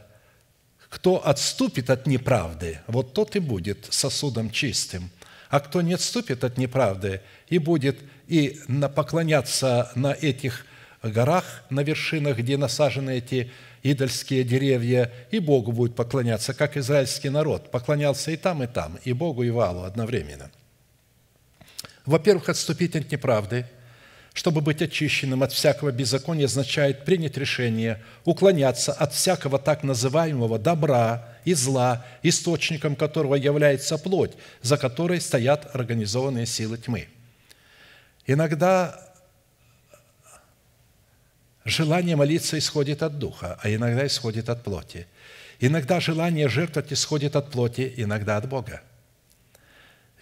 кто отступит от неправды, вот тот и будет сосудом чистым, а кто не отступит от неправды и будет и поклоняться на этих горах на вершинах, где насажены эти идольские деревья, и Богу будет поклоняться, как израильский народ. Поклонялся и там, и там, и Богу, и Валу одновременно. Во-первых, отступить от неправды, чтобы быть очищенным от всякого беззакония, означает принять решение уклоняться от всякого так называемого добра и зла, источником которого является плоть, за которой стоят организованные силы тьмы. Иногда Желание молиться исходит от духа, а иногда исходит от плоти. Иногда желание жертвовать исходит от плоти, иногда от Бога.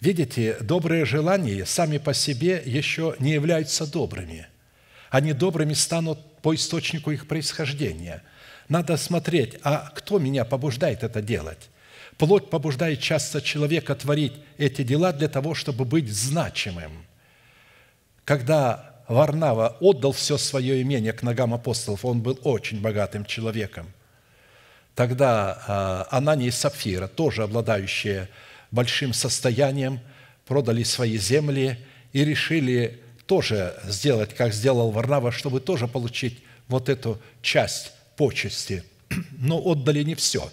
Видите, добрые желания сами по себе еще не являются добрыми. Они добрыми станут по источнику их происхождения. Надо смотреть, а кто меня побуждает это делать? Плоть побуждает часто человека творить эти дела для того, чтобы быть значимым. Когда Варнава отдал все свое имение к ногам апостолов, он был очень богатым человеком. Тогда а, Анания и Сапфира, тоже обладающие большим состоянием, продали свои земли и решили тоже сделать, как сделал Варнава, чтобы тоже получить вот эту часть почести. Но отдали не все.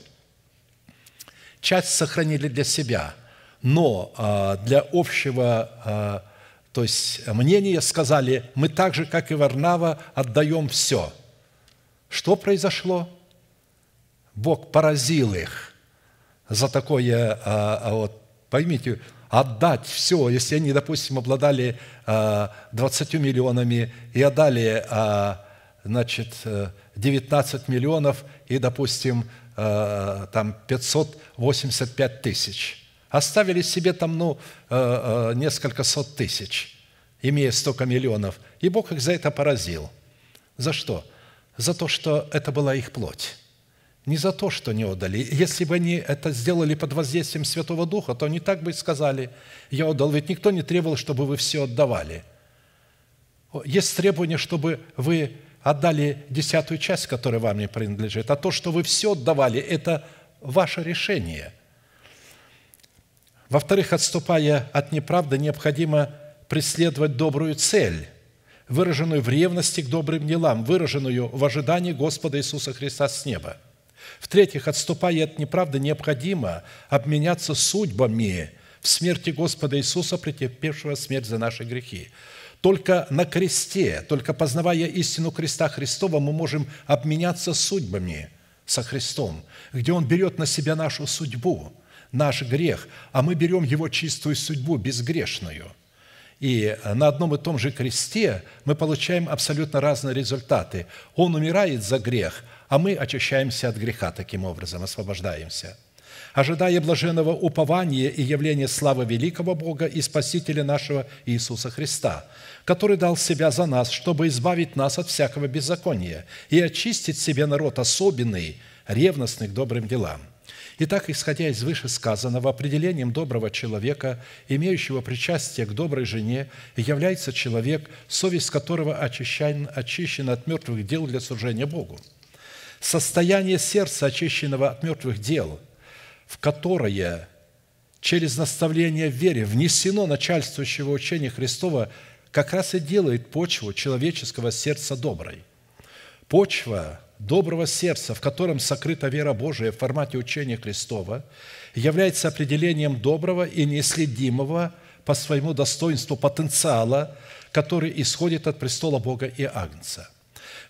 Часть сохранили для себя, но а, для общего а, то есть мнение, сказали, мы так же, как и Варнава, отдаем все. Что произошло? Бог поразил их за такое, а, а вот, поймите, отдать все, если они, допустим, обладали а, 20 миллионами и отдали, а, значит, 19 э, миллионов и, допустим, а, там 585 тысяч – оставили себе там, ну, э, э, несколько сот тысяч, имея столько миллионов. И Бог их за это поразил. За что? За то, что это была их плоть. Не за то, что не отдали. Если бы они это сделали под воздействием Святого Духа, то они так бы и сказали, я отдал. Ведь никто не требовал, чтобы вы все отдавали. Есть требование, чтобы вы отдали десятую часть, которая вам не принадлежит. А то, что вы все отдавали, это ваше решение – во-вторых, отступая от неправды, необходимо преследовать добрую цель, выраженную в ревности к добрым делам, выраженную в ожидании Господа Иисуса Христа с неба. В-третьих, отступая от неправды, необходимо обменяться судьбами в смерти Господа Иисуса, претерпевшего смерть за наши грехи. Только на кресте, только познавая истину креста Христова, мы можем обменяться судьбами со Христом, где Он берет на себя нашу судьбу – наш грех, а мы берем его чистую судьбу, безгрешную. И э, на одном и том же кресте мы получаем абсолютно разные результаты. Он умирает за грех, а мы очищаемся от греха таким образом, освобождаемся – ожидая блаженного упования и явления славы великого Бога и Спасителя нашего Иисуса Христа, который дал Себя за нас, чтобы избавить нас от всякого беззакония и очистить себе народ особенный, ревностный к добрым делам, Итак, исходя из вышесказанного, определением доброго человека, имеющего причастие к доброй жене, является человек, совесть которого очищен, очищена от мертвых дел для служения Богу. Состояние сердца, очищенного от мертвых дел, в которое через наставление в вере внесено начальствующего учения Христова, как раз и делает почву человеческого сердца доброй. Почва доброго сердца, в котором сокрыта вера Божия в формате учения Христова, является определением доброго и неследимого по своему достоинству потенциала, который исходит от престола Бога и Агнца.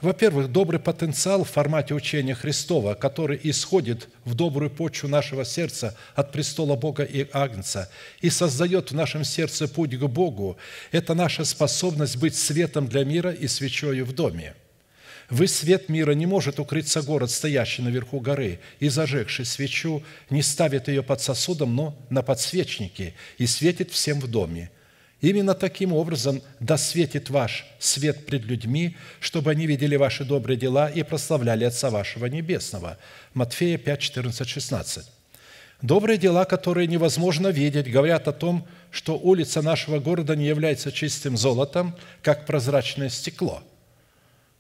Во-первых, добрый потенциал в формате учения Христова, который исходит в добрую почву нашего сердца от престола Бога и Агнца и создает в нашем сердце путь к Богу, это наша способность быть светом для мира и свечою в доме – вы свет мира, не может укрыться город, стоящий наверху горы, и, зажегший свечу, не ставит ее под сосудом, но на подсвечнике, и светит всем в доме. Именно таким образом досветит ваш свет пред людьми, чтобы они видели ваши добрые дела и прославляли Отца вашего Небесного». Матфея 5, 14, 16. Добрые дела, которые невозможно видеть, говорят о том, что улица нашего города не является чистым золотом, как прозрачное стекло –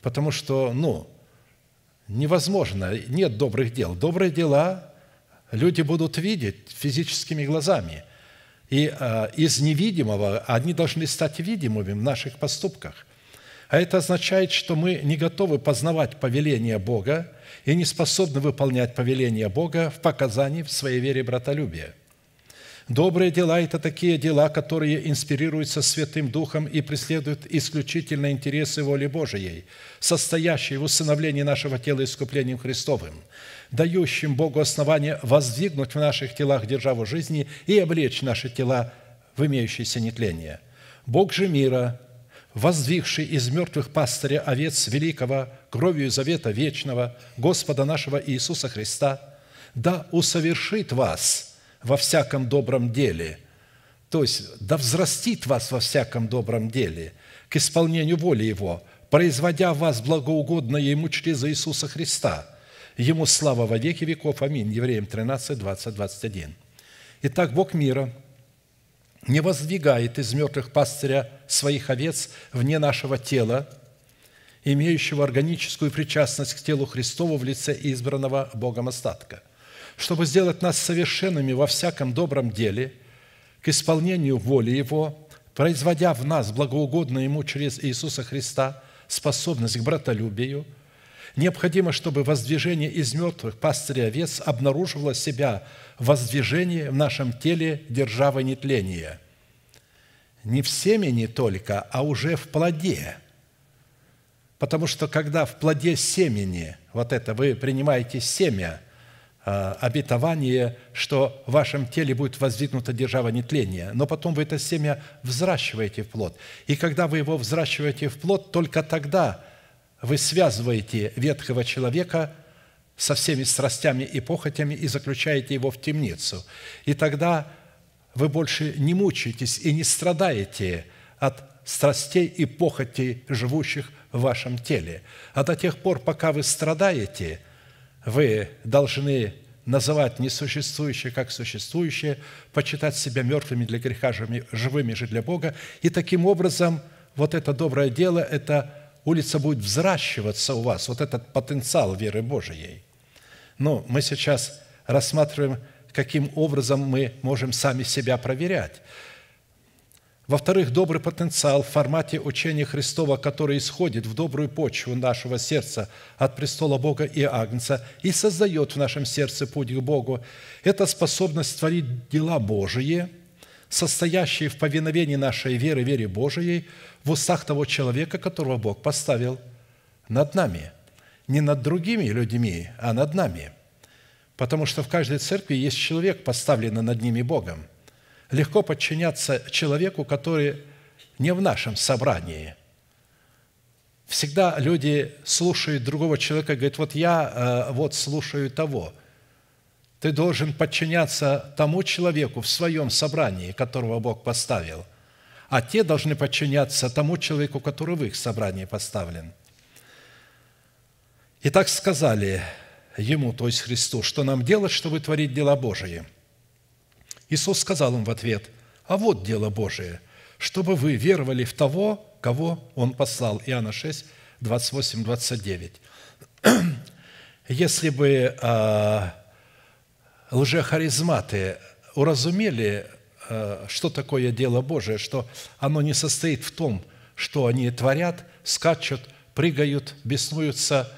Потому что, ну, невозможно, нет добрых дел. Добрые дела люди будут видеть физическими глазами. И э, из невидимого они должны стать видимыми в наших поступках. А это означает, что мы не готовы познавать повеление Бога и не способны выполнять повеление Бога в показании в своей вере братолюбия – Добрые дела – это такие дела, которые инспирируются Святым Духом и преследуют исключительно интересы воли Божией, состоящие в усыновлении нашего тела искуплением Христовым, дающим Богу основание воздвигнуть в наших телах державу жизни и облечь наши тела в имеющееся нетление. Бог же мира, воздвигший из мертвых пастыря овец великого, кровью завета вечного, Господа нашего Иисуса Христа, да усовершит вас – во всяком добром деле». То есть, да взрастит вас во всяком добром деле к исполнению воли Его, производя вас благоугодно Ему через Иисуса Христа. Ему слава во веки веков. Аминь. Евреям 13, 20, 21. Итак, Бог мира не воздвигает из мертвых пастыря своих овец вне нашего тела, имеющего органическую причастность к телу Христову в лице избранного Богом остатка – чтобы сделать нас совершенными во всяком добром деле, к исполнению воли Его, производя в нас благоугодно Ему через Иисуса Христа способность к братолюбию, необходимо, чтобы воздвижение из мертвых пастыря овец обнаруживало себя воздвижение в нашем теле державы нетления. Не в семени только, а уже в плоде – Потому что когда в плоде семени, вот это вы принимаете семя, Э, обетование, что в вашем теле будет воздвигнута держава нетления, но потом вы это семя взращиваете в плод. И когда вы его взращиваете в плод, только тогда вы связываете ветхого человека со всеми страстями и похотями и заключаете его в темницу. И тогда вы больше не мучаетесь и не страдаете от страстей и похотей живущих в вашем теле. А до тех пор, пока вы страдаете – вы должны называть несуществующее как существующее, почитать себя мертвыми для греха, живыми же для Бога. И таким образом вот это доброе дело, эта улица будет взращиваться у вас, вот этот потенциал веры Божией. Но ну, мы сейчас рассматриваем, каким образом мы можем сами себя проверять – во-вторых, добрый потенциал в формате учения Христова, который исходит в добрую почву нашего сердца от престола Бога и Агнца и создает в нашем сердце путь к Богу. Это способность творить дела Божии, состоящие в повиновении нашей веры, вере Божией, в устах того человека, которого Бог поставил над нами. Не над другими людьми, а над нами. Потому что в каждой церкви есть человек, поставленный над ними Богом – легко подчиняться человеку, который не в нашем собрании. Всегда люди слушают другого человека, говорят, вот я э, вот слушаю того. Ты должен подчиняться тому человеку в своем собрании, которого Бог поставил, а те должны подчиняться тому человеку, который в их собрании поставлен. И так сказали ему, то есть Христу, что нам делать, чтобы творить дела Божии – Иисус сказал им в ответ, «А вот дело Божие, чтобы вы веровали в того, кого Он послал». Иоанна 6, 28, 29. Если бы а, лжехаризматы уразумели, а, что такое дело Божие, что оно не состоит в том, что они творят, скачут, прыгают, беснуются,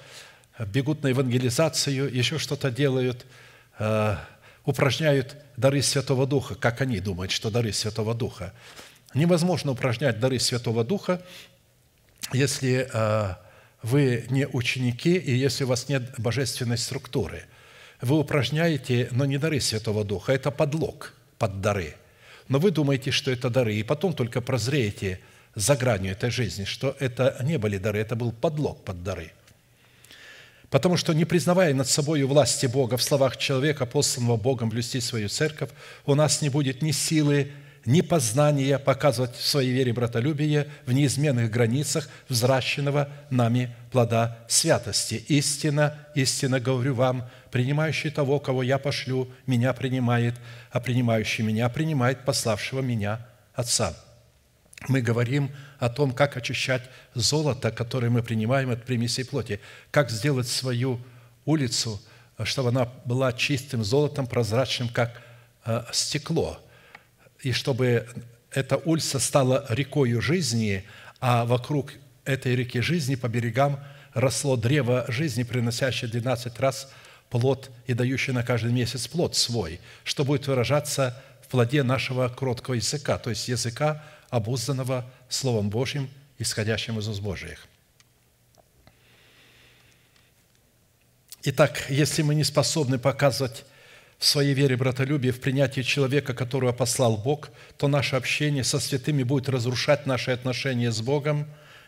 бегут на евангелизацию, еще что-то делают а, – упражняют дары Святого Духа, как они думают, что дары Святого Духа. Невозможно упражнять дары Святого Духа, если э, вы не ученики и если у вас нет божественной структуры. Вы упражняете, но не дары Святого Духа, это подлог под дары. Но вы думаете, что это дары, и потом только прозреете за гранью этой жизни, что это не были дары, это был подлог под дары – Потому что, не признавая над собою власти Бога в словах человека, посланного Богом блюсти свою церковь, у нас не будет ни силы, ни познания показывать в своей вере братолюбие в неизменных границах взращенного нами плода святости. Истина, истина говорю вам, принимающий того, кого я пошлю, меня принимает, а принимающий меня принимает пославшего меня Отца» мы говорим о том, как очищать золото, которое мы принимаем от примесей плоти, как сделать свою улицу, э, чтобы она была чистым золотом, прозрачным, как э, стекло, и чтобы эта улица стала рекою жизни, а вокруг этой реки жизни по берегам росло древо жизни, приносящее 12 раз плод и дающий на каждый месяц плод свой, что будет выражаться в плоде нашего кроткого языка, то есть языка, обузданного Словом Божьим, исходящим из уст Божиих. Итак, если мы не способны показывать в своей вере братолюбие, в принятии человека, которого послал Бог, то наше общение со святыми будет разрушать наши отношения с Богом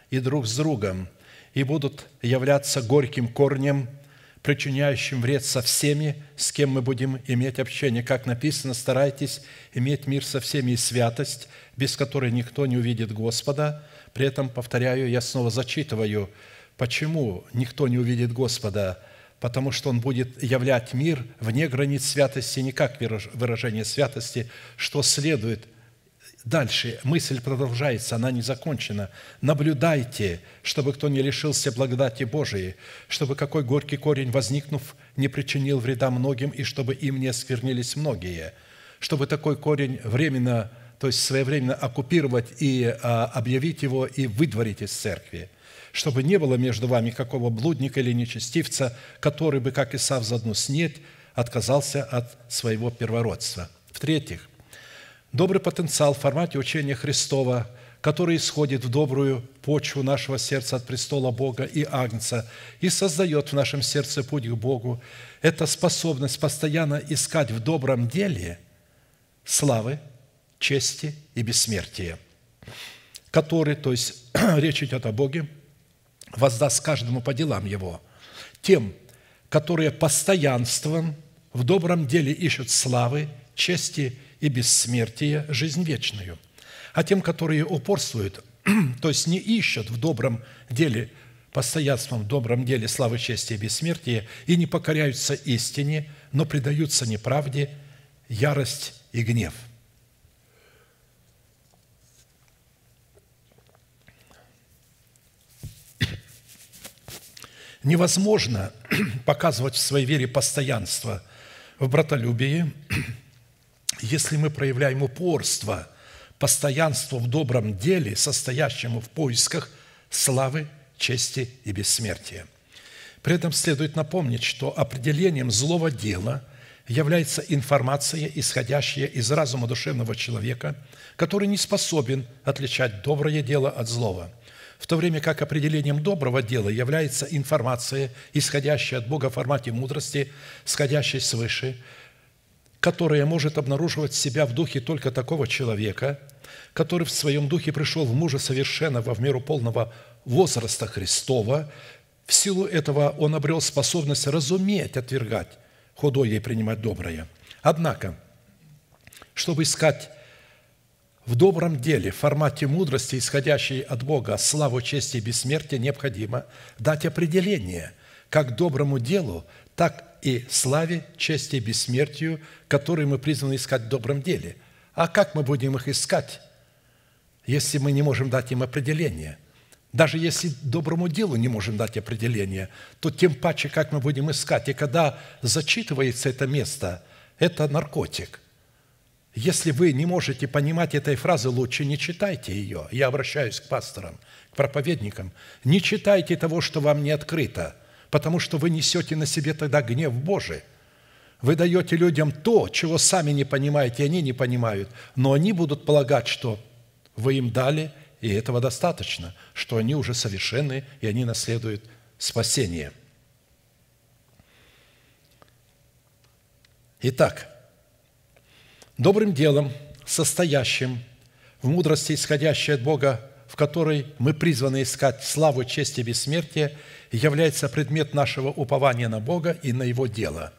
и друг с другом и будут являться горьким корнем – причиняющим вред со всеми, с кем мы будем иметь общение. Как написано, старайтесь иметь мир со всеми и святость, без которой никто не увидит Господа. При этом, повторяю, я снова зачитываю, почему никто не увидит Господа – потому что он будет являть мир вне границ святости, не как выражение святости, что следует Дальше мысль продолжается, она не закончена. «Наблюдайте, чтобы кто не лишился благодати Божией, чтобы какой горький корень, возникнув, не причинил вреда многим, и чтобы им не осквернились многие, чтобы такой корень временно, то есть своевременно оккупировать и а, объявить его и выдворить из церкви, чтобы не было между вами какого блудника или нечестивца, который бы, как Исав за одну снеть, отказался от своего первородства». В-третьих, добрый потенциал в формате учения Христова, который исходит в добрую почву нашего сердца от престола Бога и Агнца и создает в нашем сердце путь к Богу. Это способность постоянно искать в добром деле славы, чести и бессмертия, который, то есть речь идет о Боге, воздаст каждому по делам его, тем, которые постоянством в добром деле ищут славы, чести и бессмертие – жизнь вечную. А тем, которые упорствуют, то есть не ищут в добром деле, постоянством в добром деле славы, чести и бессмертия, и не покоряются истине, но предаются неправде, ярость и гнев». Невозможно показывать в своей вере постоянство в братолюбии, если мы проявляем упорство, постоянство в добром деле, состоящему в поисках славы, чести и бессмертия. При этом следует напомнить, что определением злого дела является информация, исходящая из разума душевного человека, который не способен отличать доброе дело от злого, в то время как определением доброго дела является информация, исходящая от Бога в формате мудрости, сходящей свыше, которое может обнаруживать себя в духе только такого человека, который в своем духе пришел в мужа совершенного в меру полного возраста Христова. В силу этого он обрел способность разуметь, отвергать худое и принимать доброе. Однако, чтобы искать в добром деле, в формате мудрости, исходящей от Бога, славу, честь и бессмертие, необходимо дать определение как доброму делу, так и славе, чести и бессмертию, которые мы призваны искать в добром деле. А как мы будем их искать, если мы не можем дать им определение? Даже если доброму делу не можем дать определение, то тем паче, как мы будем искать. И когда зачитывается это место, это наркотик. Если вы не можете понимать этой фразы, лучше не читайте ее. Я обращаюсь к пасторам, к проповедникам. Не читайте того, что вам не открыто – потому что вы несете на себе тогда гнев Божий. Вы даете людям то, чего сами не понимаете, и они не понимают, но они будут полагать, что вы им дали, и этого достаточно, что они уже совершенны, и они наследуют спасение. Итак, добрым делом, состоящим в мудрости, исходящей от Бога, в которой мы призваны искать славу, честь и бессмертие, является предмет нашего упования на Бога и на Его дело.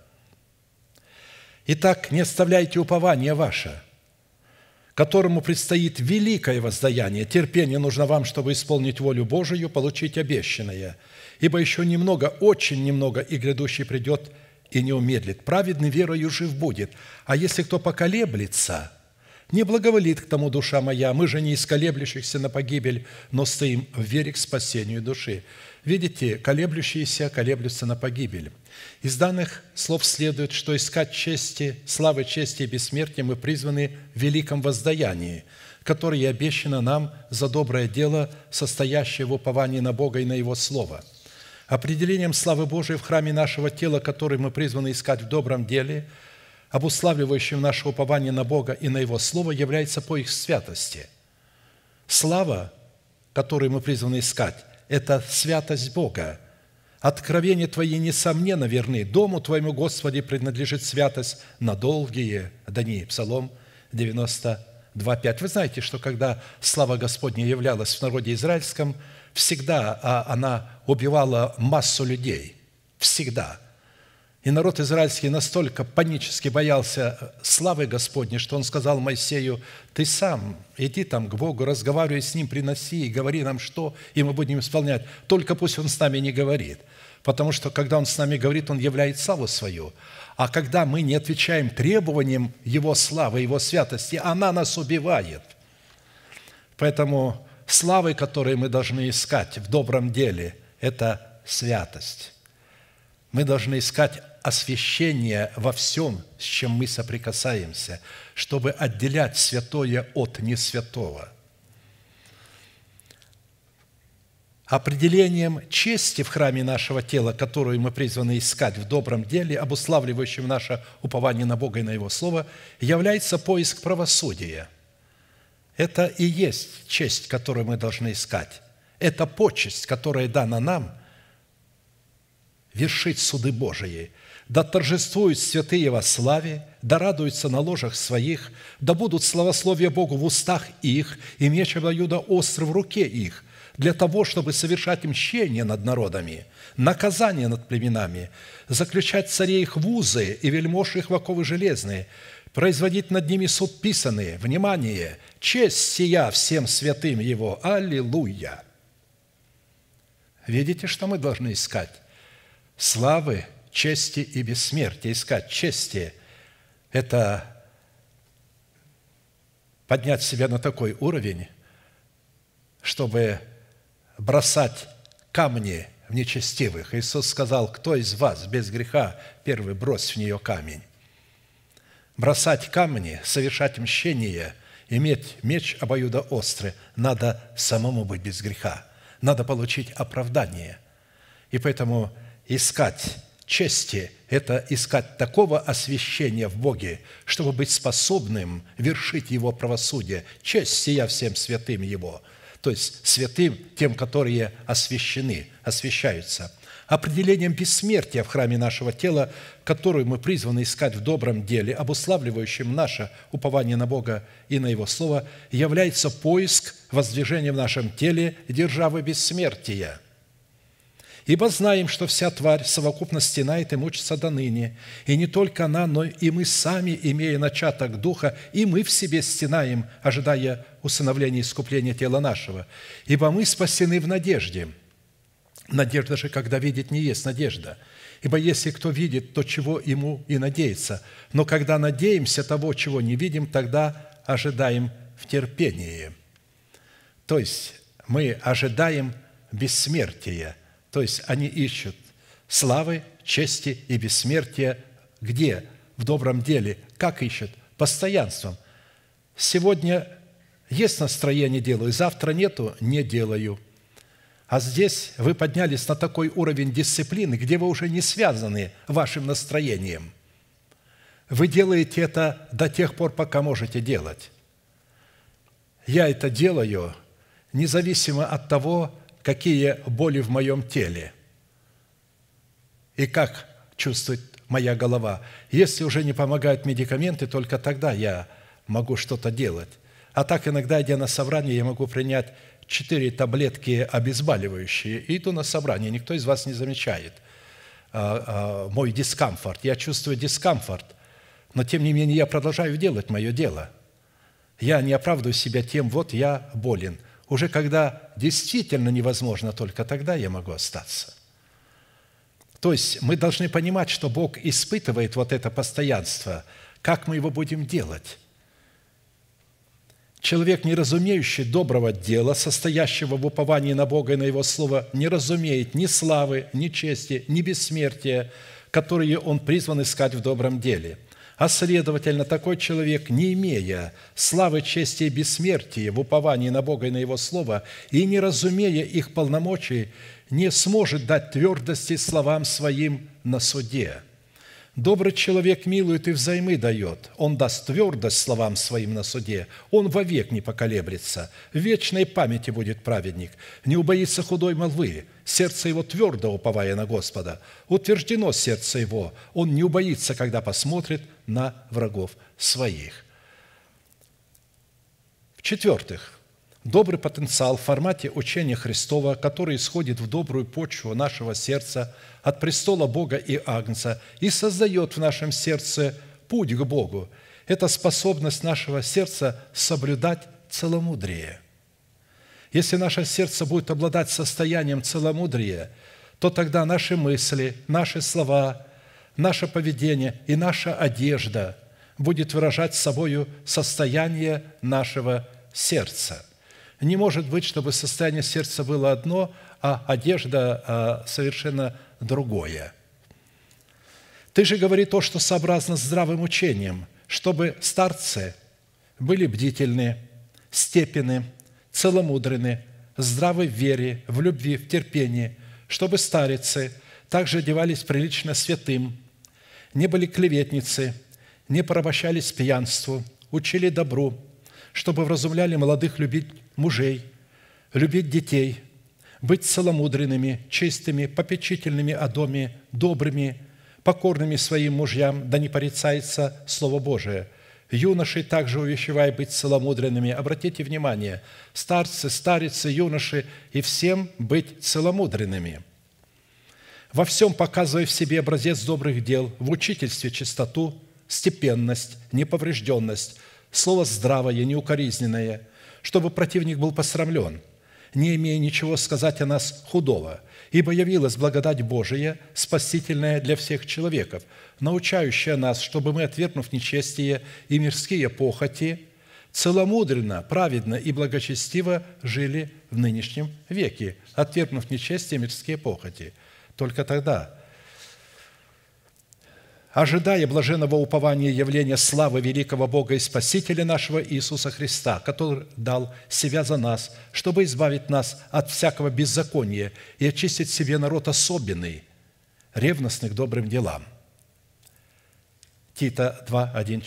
Итак, не оставляйте упование ваше, которому предстоит великое воздаяние. Терпение нужно вам, чтобы исполнить волю Божию, получить обещанное. Ибо еще немного, очень немного, и грядущий придет и не умедлит. Праведный верою жив будет. А если кто поколеблется – не благоволит к тому душа моя, мы же не из колеблющихся на погибель, но стоим в вере к спасению души». Видите, колеблющиеся колеблются на погибель. Из данных слов следует, что искать чести, славы, чести и бессмертия мы призваны в великом воздаянии, которое обещано нам за доброе дело, состоящее в уповании на Бога и на Его Слово. Определением славы Божией в храме нашего тела, который мы призваны искать в добром деле – обуславливающим наше упование на Бога и на Его Слово, является по их святости. Слава, которую мы призваны искать, это святость Бога. Откровения Твои, несомненно, верны. Дому Твоему, Господи, принадлежит святость на долгие дни. Псалом 92, 5. Вы знаете, что когда слава Господня являлась в народе израильском, всегда а, она убивала массу людей. Всегда. И народ израильский настолько панически боялся э, славы Господней, что он сказал Моисею, «Ты сам иди там к Богу, разговаривай с Ним, приноси и говори нам, что, и мы будем исполнять. Только пусть Он с нами не говорит, потому что, когда Он с нами говорит, Он являет славу свою. А когда мы не отвечаем требованиям Его славы, Его святости, она нас убивает. Поэтому славы, которые мы должны искать в добром деле, это святость. Мы должны искать освящение во всем, с чем мы соприкасаемся, чтобы отделять святое от несвятого. Определением чести в храме нашего тела, которую мы призваны искать в добром деле, обуславливающем наше упование на Бога и на Его Слово, является поиск правосудия. Это и есть честь, которую мы должны искать. Это почесть, которая дана нам – вершить суды Божии – да торжествуют святые во славе, да радуются на ложах своих, да будут славословия Богу в устах их, и меч обоюда остр в руке их, для того, чтобы совершать мщение над народами, наказание над племенами, заключать царей их в узы и вельмож их в оковы железные, производить над ними суд писанные, внимание, честь сия всем святым его. Аллилуйя! Видите, что мы должны искать? Славы чести и бессмертия. Искать чести – это поднять себя на такой уровень, чтобы бросать камни в нечестивых. Иисус сказал, кто из вас без греха первый брось в нее камень. Бросать камни, совершать мщение, иметь меч обоюдоострый, надо самому быть без греха. Надо получить оправдание. И поэтому искать чести – это искать такого освящения в Боге, чтобы быть способным вершить Его правосудие. Честь сия всем святым Его, то есть святым тем, которые освящены, освящаются. Определением бессмертия в храме нашего тела, которую мы призваны искать в добром деле, обуславливающим наше упование на Бога и на Его Слово, является поиск воздвижения в нашем теле державы бессмертия – Ибо знаем, что вся тварь совокупно стенает и мучится до ныне. И не только она, но и мы сами, имея начаток Духа, и мы в себе стенаем, ожидая усыновления и искупления тела нашего. Ибо мы спасены в надежде. Надежда же, когда видит, не есть надежда. Ибо если кто видит, то чего ему и надеется. Но когда надеемся того, чего не видим, тогда ожидаем в терпении». То есть мы ожидаем бессмертия – то есть они ищут славы, чести и бессмертия где? В добром деле. Как ищут? Постоянством. Сегодня есть настроение – делаю, завтра нету – не делаю. А здесь вы поднялись на такой уровень дисциплины, где вы уже не связаны вашим настроением. Вы делаете это до тех пор, пока можете делать. Я это делаю, независимо от того, какие боли в моем теле и как чувствует моя голова. Если уже не помогают медикаменты, только тогда я могу что-то делать. А так иногда, идя на собрание, я могу принять четыре таблетки обезболивающие и иду на собрание. Никто из вас не замечает а, а, мой дискомфорт. Я чувствую дискомфорт, но тем не менее я продолжаю делать мое дело. Я не оправдываю себя тем, вот я болен. Уже когда действительно невозможно, только тогда я могу остаться. То есть мы должны понимать, что Бог испытывает вот это постоянство. Как мы его будем делать? Человек, не разумеющий доброго дела, состоящего в уповании на Бога и на Его Слово, не разумеет ни славы, ни чести, ни бессмертия, которые он призван искать в добром деле – а следовательно, такой человек, не имея славы, чести и бессмертия в уповании на Бога и на Его Слово, и не разумея их полномочий, не сможет дать твердости словам своим на суде – Добрый человек милует и взаймы дает. Он даст твердость словам своим на суде. Он вовек не поколеблется. В вечной памяти будет праведник. Не убоится худой молвы. Сердце его твердо уповая на Господа. Утверждено сердце его. Он не убоится, когда посмотрит на врагов своих. В-четвертых, добрый потенциал в формате учения Христова, который исходит в добрую почву нашего сердца от престола Бога и Агнца и создает в нашем сердце путь к Богу. Это способность нашего сердца соблюдать целомудрие. Если наше сердце будет обладать состоянием целомудрия, то тогда наши мысли, наши слова, наше поведение и наша одежда будет выражать собою состояние нашего сердца – не может быть, чтобы состояние сердца было одно, а одежда а, совершенно другое. Ты же говори то, что сообразно здравым учением, чтобы старцы были бдительны, степены, целомудрены, здравы в вере, в любви, в терпении, чтобы старицы также одевались прилично святым, не были клеветницы, не порабощались пьянству, учили добру, чтобы вразумляли молодых любить мужей, любить детей, быть целомудренными, чистыми, попечительными о доме, добрыми, покорными своим мужьям, да не порицается Слово Божие. Юноши также увещевай быть целомудренными. Обратите внимание, старцы, старицы, юноши и всем быть целомудренными. Во всем показывай в себе образец добрых дел, в учительстве чистоту, степенность, неповрежденность, слово здравое, неукоризненное – чтобы противник был посрамлен, не имея ничего сказать о нас худого, ибо явилась благодать Божия, спасительная для всех человеков, научающая нас, чтобы мы, отвергнув нечестие и мирские похоти, целомудренно, праведно и благочестиво жили в нынешнем веке, отвергнув нечестие и мирские похоти. Только тогда ожидая блаженного упования явления славы великого Бога и Спасителя нашего Иисуса Христа, который дал себя за нас, чтобы избавить нас от всякого беззакония и очистить себе народ особенный, ревностный к добрым делам». Тита 2, 1,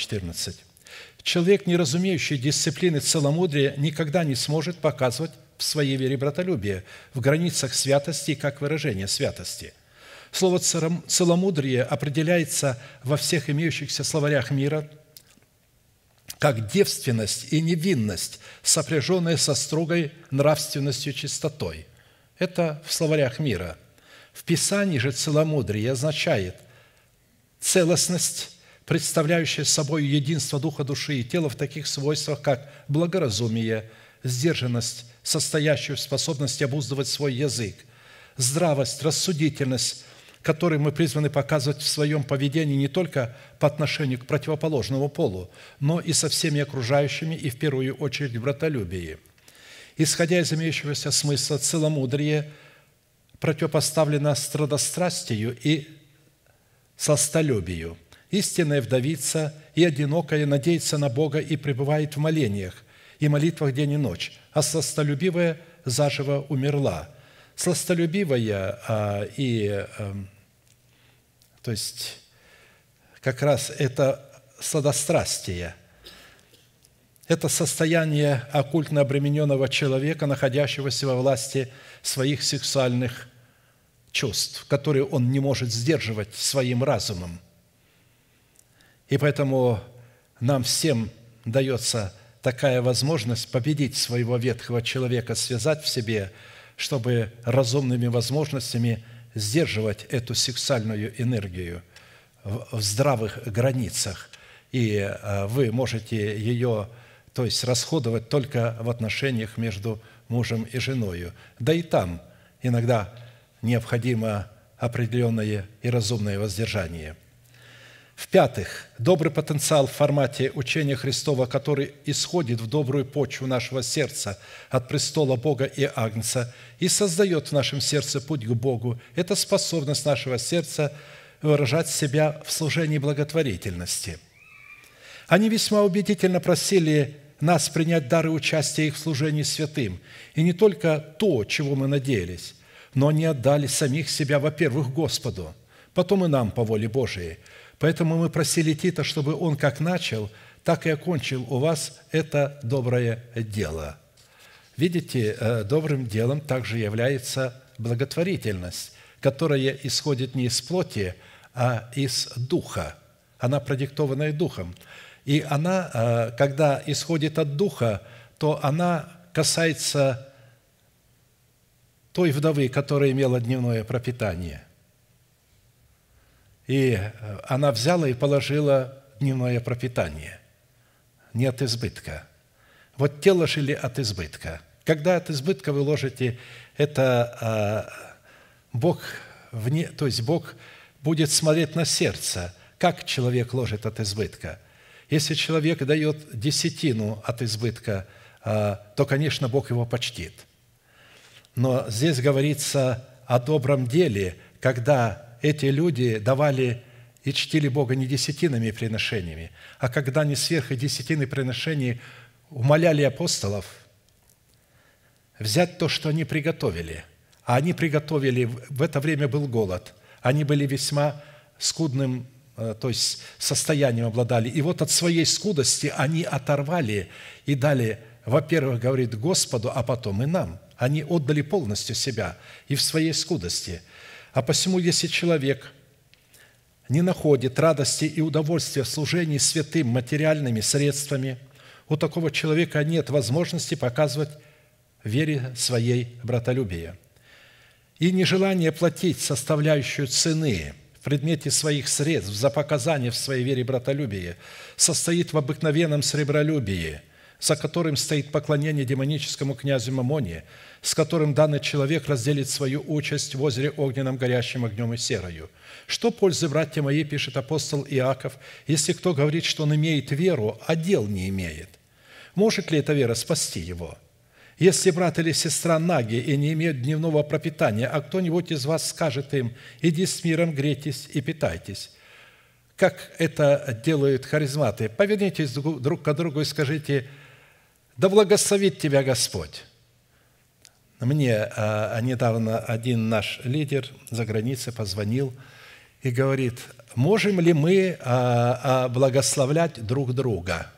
Человек, не разумеющий дисциплины целомудрия, никогда не сможет показывать в своей вере братолюбие в границах святости как выражение святости – Слово «целомудрие» определяется во всех имеющихся словарях мира как девственность и невинность, сопряженные со строгой нравственностью и чистотой. Это в словарях мира. В Писании же целомудрие означает целостность, представляющая собой единство духа, души и тела в таких свойствах, как благоразумие, сдержанность, состоящую в способности обуздывать свой язык, здравость, рассудительность, который мы призваны показывать в своем поведении не только по отношению к противоположному полу, но и со всеми окружающими и, в первую очередь, в братолюбии. Исходя из имеющегося смысла, целомудрие противопоставлено страдострастию и состолюбию. Истинная вдовица и одинокая надеется на Бога и пребывает в молениях и молитвах день и ночь, а состолюбивая заживо умерла. Сластолюбивая а, и эм, то есть как раз это сладострастие – это состояние оккультно обремененного человека, находящегося во власти своих сексуальных чувств, которые он не может сдерживать своим разумом. И поэтому нам всем дается такая возможность победить своего ветхого человека, связать в себе, чтобы разумными возможностями сдерживать эту сексуальную энергию в здравых границах, и э, вы можете ее, то есть расходовать только в отношениях между мужем и женою. Да и там иногда необходимо определенное и разумное воздержание – в-пятых, добрый потенциал в формате учения Христова, который исходит в добрую почву нашего сердца от престола Бога и Агнца и создает в нашем сердце путь к Богу, это способность нашего сердца выражать себя в служении благотворительности. Они весьма убедительно просили нас принять дары участия их в служении святым, и не только то, чего мы надеялись, но они отдали самих себя, во-первых, Господу, потом и нам по воле Божией – Поэтому мы просили Тита, чтобы он как начал, так и окончил у вас это доброе дело. Видите, э, добрым делом также является благотворительность, которая исходит не из плоти, а из духа. Она продиктована и духом. И она, э, когда исходит от духа, то она касается той вдовы, которая имела дневное пропитание. И э, она взяла и положила дневное пропитание. Не от избытка. Вот те ложили от избытка. Когда от избытка вы ложите, это э, Бог вне, то есть Бог будет смотреть на сердце, как человек ложит от избытка. Если человек дает десятину от избытка, э, то, конечно, Бог его почтит. Но здесь говорится о добром деле, когда эти люди давали и чтили Бога не десятинами и приношениями, а когда они сверх и десятины приношений умоляли апостолов взять то, что они приготовили. А они приготовили, в это время был голод. Они были весьма скудным э, то есть состоянием обладали. И вот от своей скудости они оторвали и дали, во-первых, говорит Господу, а потом и нам. Они отдали полностью себя и в своей скудости – а посему, если человек не находит радости и удовольствия в служении святым материальными средствами, у такого человека нет возможности показывать вере своей братолюбие. И нежелание платить составляющую цены в предмете своих средств за показания в своей вере братолюбия состоит в обыкновенном сребролюбии – за которым стоит поклонение демоническому князю Мамоне, с которым данный человек разделит свою участь в озере огненном, горящим огнем и серою. Что пользы, братья мои, пишет апостол Иаков, если кто говорит, что он имеет веру, а дел не имеет? Может ли эта вера спасти его? Если брат или сестра наги и не имеют дневного пропитания, а кто-нибудь из вас скажет им, иди с миром, грейтесь и питайтесь, как это делают харизматы. Повернитесь друг к другу и скажите – да благословит тебя Господь. Мне а, а недавно один наш лидер за границей позвонил и говорит, можем ли мы а, благословлять друг друга?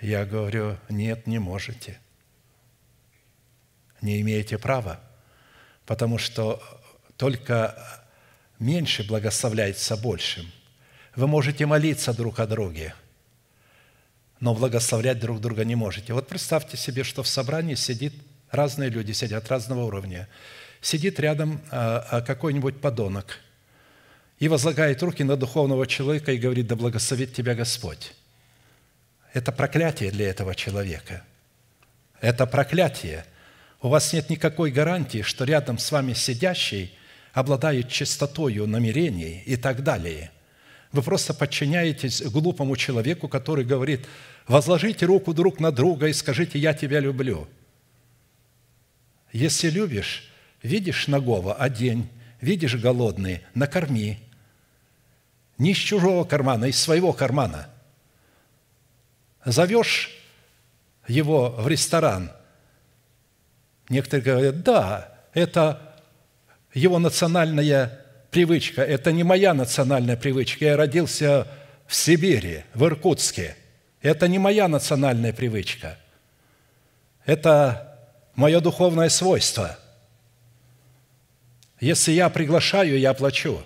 Я говорю, нет, не можете. Не имеете права, потому что только меньше благословляется большим. Вы можете молиться друг о друге – но благословлять друг друга не можете. Вот представьте себе, что в собрании сидит разные люди, сидят разного уровня. Сидит рядом а, а, какой-нибудь подонок и возлагает руки на духовного человека и говорит, да благословит тебя Господь. Это проклятие для этого человека. Это проклятие. У вас нет никакой гарантии, что рядом с вами сидящий обладает чистотою намерений и так далее – вы просто подчиняетесь глупому человеку, который говорит, возложите руку друг на друга и скажите, я тебя люблю. Если любишь, видишь нагого, одень, видишь голодный, накорми. Не из чужого кармана, а из своего кармана. Зовешь его в ресторан. Некоторые говорят, да, это его национальная привычка, это не моя национальная привычка. Я родился в Сибири, в Иркутске. Это не моя национальная привычка. Это мое духовное свойство. Если я приглашаю, я плачу.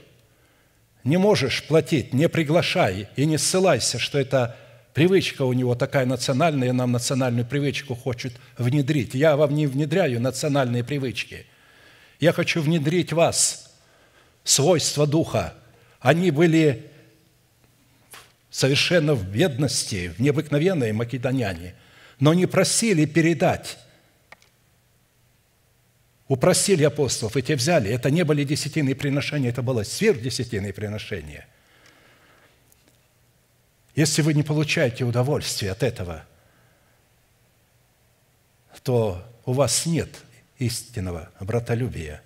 Не можешь платить, не приглашай и не ссылайся, что это привычка у него такая национальная, и нам национальную привычку хочет внедрить. Я вам не внедряю национальные привычки. Я хочу внедрить вас – свойства Духа. Они были совершенно в бедности, в необыкновенные македоняне, но не просили передать. Упросили апостолов, и те взяли. Это не были десятиные приношения, это было сверхдесятиные приношения. Если вы не получаете удовольствие от этого, то у вас нет истинного братолюбия –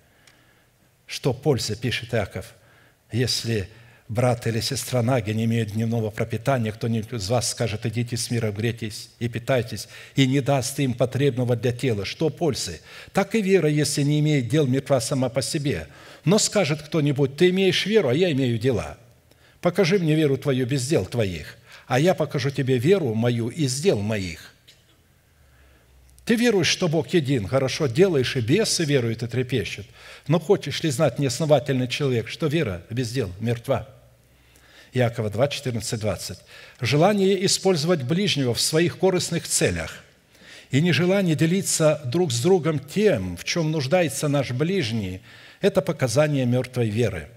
что пользы? пишет Иаков, если брат или сестра Наги не имеют дневного пропитания, кто-нибудь из вас скажет, идите с миром, грейтесь и питайтесь, и не даст им потребного для тела. Что пользы? Так и вера, если не имеет дел, мертва сама по себе. Но скажет кто-нибудь, ты имеешь веру, а я имею дела. Покажи мне веру твою без дел твоих, а я покажу тебе веру мою из дел моих. Ты веруешь, что Бог един, хорошо делаешь, и бесы веруют и трепещут. Но хочешь ли знать неосновательный человек, что вера без дел мертва? Иакова 2, 14, 20. Желание использовать ближнего в своих корыстных целях и нежелание делиться друг с другом тем, в чем нуждается наш ближний, это показание мертвой веры.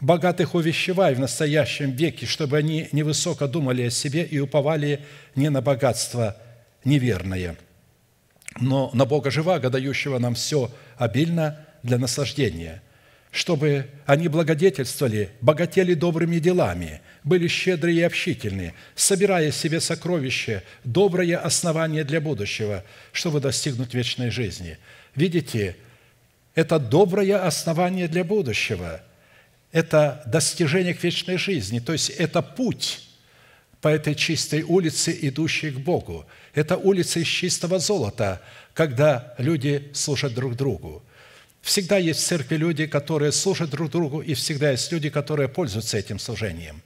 Богатых увещевай в настоящем веке, чтобы они невысоко думали о себе и уповали не на богатство неверное – но на Бога живаго, дающего нам все обильно для наслаждения, чтобы они благодетельствовали, богатели добрыми делами, были щедры и общительны, собирая себе сокровище, доброе основание для будущего, чтобы достигнуть вечной жизни. Видите, это доброе основание для будущего, это достижение к вечной жизни, то есть это путь по этой чистой улице, идущей к Богу – это улица из чистого золота, когда люди служат друг другу. Всегда есть в церкви люди, которые служат друг другу, и всегда есть люди, которые пользуются этим служением.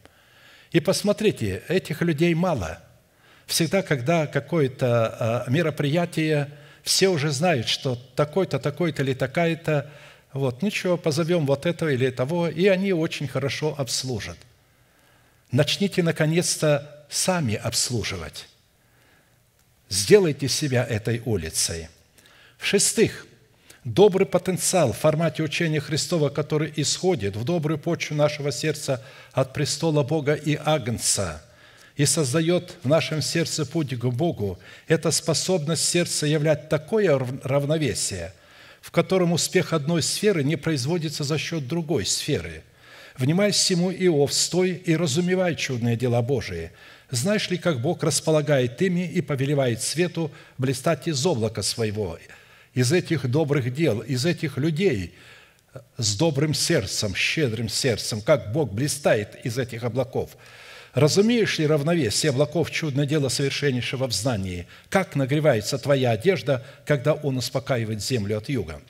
И посмотрите, этих людей мало. Всегда, когда какое-то а, мероприятие, все уже знают, что такой-то, такой-то или такая-то, вот, ничего, позовем вот этого или того, и они очень хорошо обслужат. Начните, наконец-то, сами обслуживать. Сделайте себя этой улицей. В-шестых, добрый потенциал в формате учения Христова, который исходит в добрую почву нашего сердца от престола Бога и Агнца и создает в нашем сердце путь к Богу, это способность сердца являть такое равновесие, в котором успех одной сферы не производится за счет другой сферы. Внимай всему Иов, стой и разумевай чудные дела Божии – знаешь ли, как Бог располагает ими и повелевает свету блистать из облака своего, из этих добрых дел, из этих людей, с добрым сердцем, щедрым сердцем, как Бог блистает из этих облаков. Разумеешь ли равновесие облаков чудное дело совершеннейшего в знании? Как нагревается твоя одежда, когда он успокаивает землю от юга?»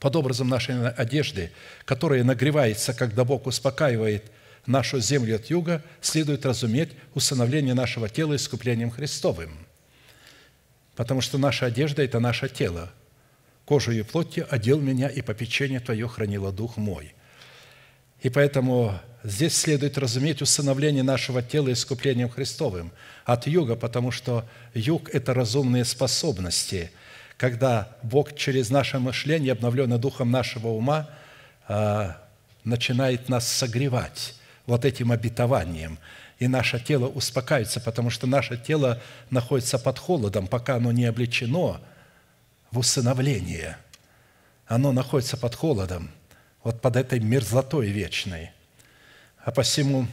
Под образом нашей одежды, которая нагревается, когда Бог успокаивает – нашу землю от юга, следует разуметь усыновление нашего тела искуплением Христовым. Потому что наша одежда – это наше тело. Кожу и плоти одел меня, и попечение Твое хранило Дух мой. И поэтому здесь следует разуметь усыновление нашего тела искуплением Христовым от юга, потому что юг – это разумные способности, когда Бог через наше мышление, обновленное духом нашего ума, а, начинает нас согревать вот этим обетованием. И наше тело успокаивается, потому что наше тело находится под холодом, пока оно не облечено в усыновление. Оно находится под холодом, вот под этой мерзлотой вечной. А посему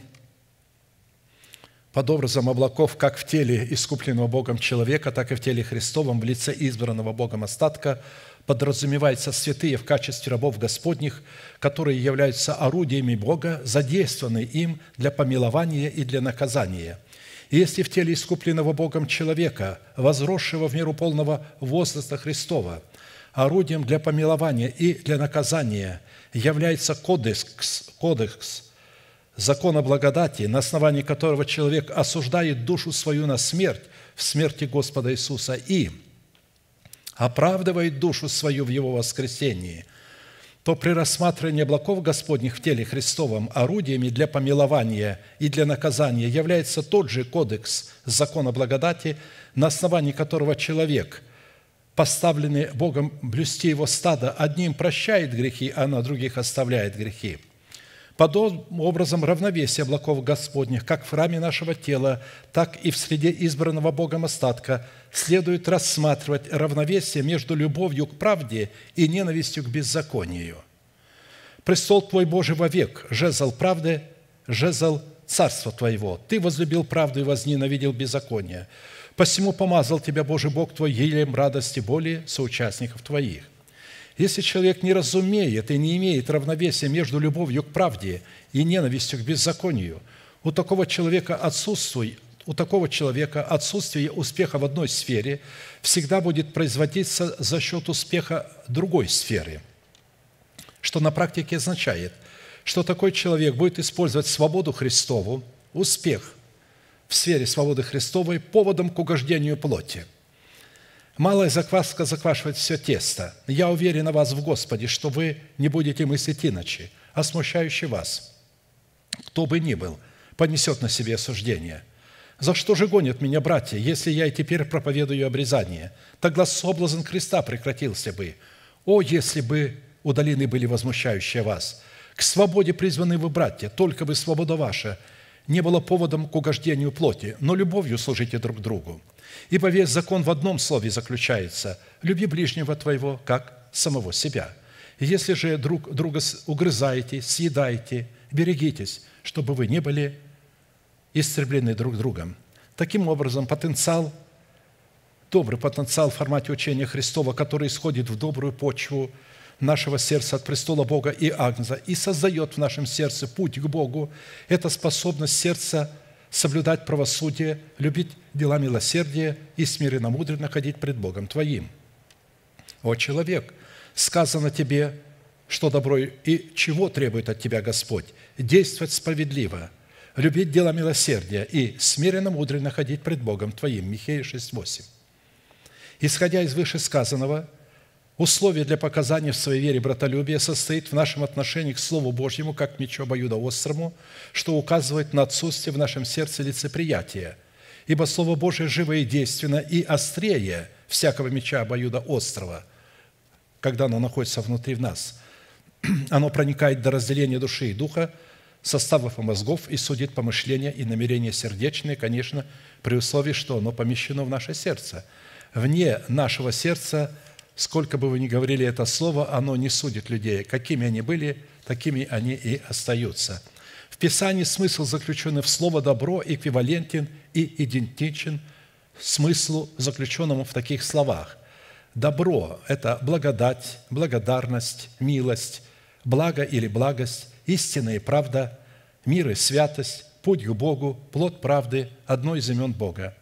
под образом облаков, как в теле искупленного Богом человека, так и в теле Христовом, в лице избранного Богом остатка, подразумевается святые в качестве рабов Господних, которые являются орудиями Бога, задействованы им для помилования и для наказания. И если в теле искупленного Богом человека, возросшего в миру полного возраста Христова, орудием для помилования и для наказания является кодекс, кодекс закона благодати, на основании которого человек осуждает душу свою на смерть в смерти Господа Иисуса и – оправдывает душу свою в его воскресении, то при рассматривании облаков Господних в теле Христовом орудиями для помилования и для наказания является тот же кодекс закона благодати, на основании которого человек, поставленный Богом блюсти его стада, одним прощает грехи, а на других оставляет грехи – Подобным образом равновесие облаков Господних, как в храме нашего тела, так и в среде избранного Богом остатка, следует рассматривать равновесие между любовью к правде и ненавистью к беззаконию. Престол Твой Божий вовек, жезл правды, жезл царства Твоего. Ты возлюбил правду и возненавидел беззаконие. Посему помазал Тебя, Божий Бог Твой, елем радости боли соучастников Твоих. Если человек не разумеет и не имеет равновесия между любовью к правде и ненавистью к беззаконию, у такого человека отсутствует у такого человека отсутствие успеха в одной сфере всегда будет производиться за счет успеха другой сферы, что на практике означает, что такой человек будет использовать свободу Христову, успех в сфере свободы Христовой поводом к угождению плоти – Малая закваска заквашивает все тесто. Я уверен о вас в Господе, что вы не будете мыслить иначе, а смущающий вас, кто бы ни был, понесет на себе осуждение. За что же гонят меня братья, если я и теперь проповедую обрезание? Тогда соблазн креста прекратился бы. О, если бы удалены были возмущающие вас! К свободе призваны вы, братья, только бы свобода ваша, не была поводом к угождению плоти, но любовью служите друг другу – Ибо весь закон в одном слове заключается – люби ближнего твоего, как самого себя. И если же друг друга угрызаете, съедаете, берегитесь, чтобы вы не были истреблены друг другом. Таким образом, потенциал, добрый потенциал в формате учения Христова, который исходит в добрую почву нашего сердца от престола Бога и Агнца и создает в нашем сердце путь к Богу, это способность сердца – соблюдать правосудие, любить дела милосердия и смиренно мудренно ходить пред Богом твоим. О человек, сказано тебе, что добро и чего требует от тебя Господь, действовать справедливо, любить дела милосердия и смиренно мудренно ходить пред Богом твоим. Михея 6.8. Исходя из вышесказанного – Условие для показания в своей вере братолюбия состоит в нашем отношении к Слову Божьему, как к мечу острому, что указывает на отсутствие в нашем сердце лицеприятия. Ибо Слово Божие живо и действенно, и острее всякого меча обоюдоострого, когда оно находится внутри в нас. Оно проникает до разделения души и духа, составов и мозгов и судит помышления и намерения сердечные, конечно, при условии, что оно помещено в наше сердце. Вне нашего сердца – Сколько бы вы ни говорили это слово, оно не судит людей. Какими они были, такими они и остаются. В Писании смысл, заключенный в слово «добро», эквивалентен и идентичен смыслу, заключенному в таких словах. Добро – это благодать, благодарность, милость, благо или благость, истина и правда, мир и святость, путь к Богу, плод правды, одно из имен Бога.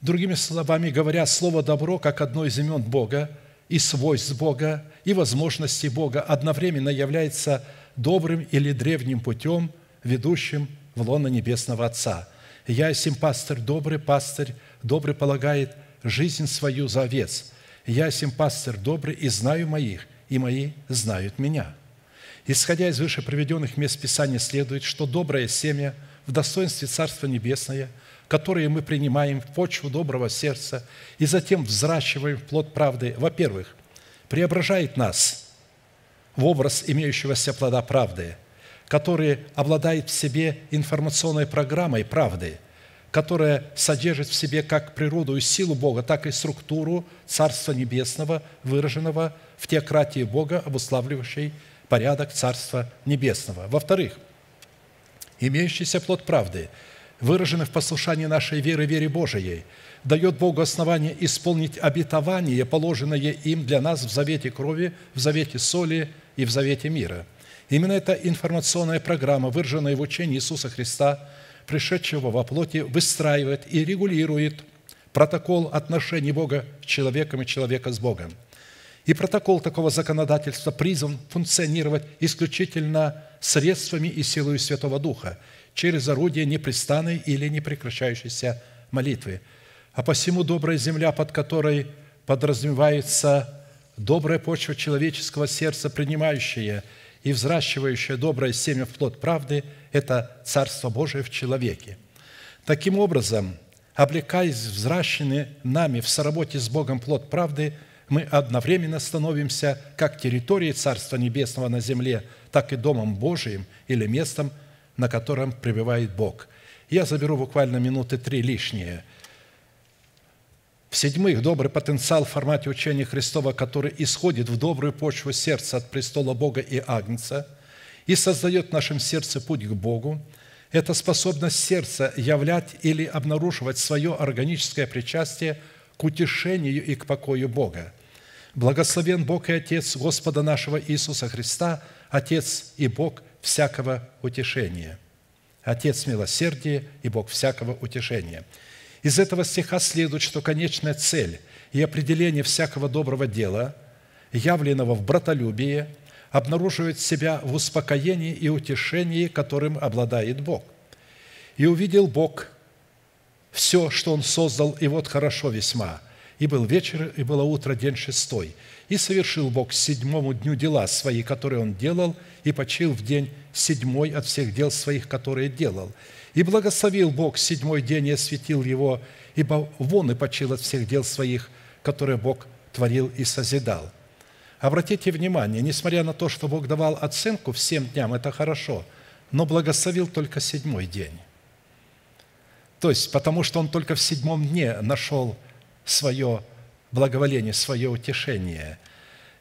Другими словами говоря, слово «добро» как одно из имен Бога – и свойств Бога, и возможностей Бога одновременно является добрым или древним путем, ведущим в лоно Небесного Отца. Я, сим пастор добрый пастырь, добрый полагает жизнь свою за овец. Я, сим пастор добрый, и знаю моих, и мои знают меня». Исходя из выше приведенных мест Писания следует, что доброе семя в достоинстве Царства Небесное – которые мы принимаем в почву доброго сердца и затем взращиваем в плод правды, во-первых, преображает нас в образ имеющегося плода правды, который обладает в себе информационной программой правды, которая содержит в себе как природу и силу Бога, так и структуру Царства Небесного, выраженного в теократии Бога, обуславливающей порядок Царства Небесного. Во-вторых, имеющийся плод правды – выражены в послушании нашей веры, вере Божией, дает Богу основание исполнить обетование, положенное им для нас в завете крови, в завете соли и в завете мира. Именно эта информационная программа, выраженная в учении Иисуса Христа, пришедшего во плоти, выстраивает и регулирует протокол отношений Бога с человеком и человека с Богом. И протокол такого законодательства призван функционировать исключительно средствами и силой Святого Духа – через орудие непрестанной или непрекращающейся молитвы. А посему добрая земля, под которой подразумевается добрая почва человеческого сердца, принимающая и взращивающая доброе семя в плод правды, это Царство Божие в человеке. Таким образом, облекаясь взращенный нами в соработе с Богом плод правды, мы одновременно становимся как территорией Царства Небесного на земле, так и Домом Божиим или местом на котором пребывает Бог. Я заберу буквально минуты три лишние. В-седьмых, добрый потенциал в формате учения Христова, который исходит в добрую почву сердца от престола Бога и Агнца и создает в нашем сердце путь к Богу, это способность сердца являть или обнаруживать свое органическое причастие к утешению и к покою Бога. Благословен Бог и Отец Господа нашего Иисуса Христа, Отец и Бог – всякого утешения. Отец милосердия и Бог всякого утешения. Из этого стиха следует, что конечная цель и определение всякого доброго дела, явленного в братолюбии, обнаруживает себя в успокоении и утешении, которым обладает Бог. «И увидел Бог все, что Он создал, и вот хорошо весьма. И был вечер, и было утро, день шестой. И совершил Бог к седьмому дню дела свои, которые он делал, и почил в день седьмой от всех дел своих, которые делал. И благословил Бог седьмой день и осветил его, ибо вон и почил от всех дел своих, которые Бог творил и созидал». Обратите внимание, несмотря на то, что Бог давал оценку всем дням, это хорошо, но благословил только седьмой день. То есть, потому что он только в седьмом дне нашел свое благоволение, свое утешение,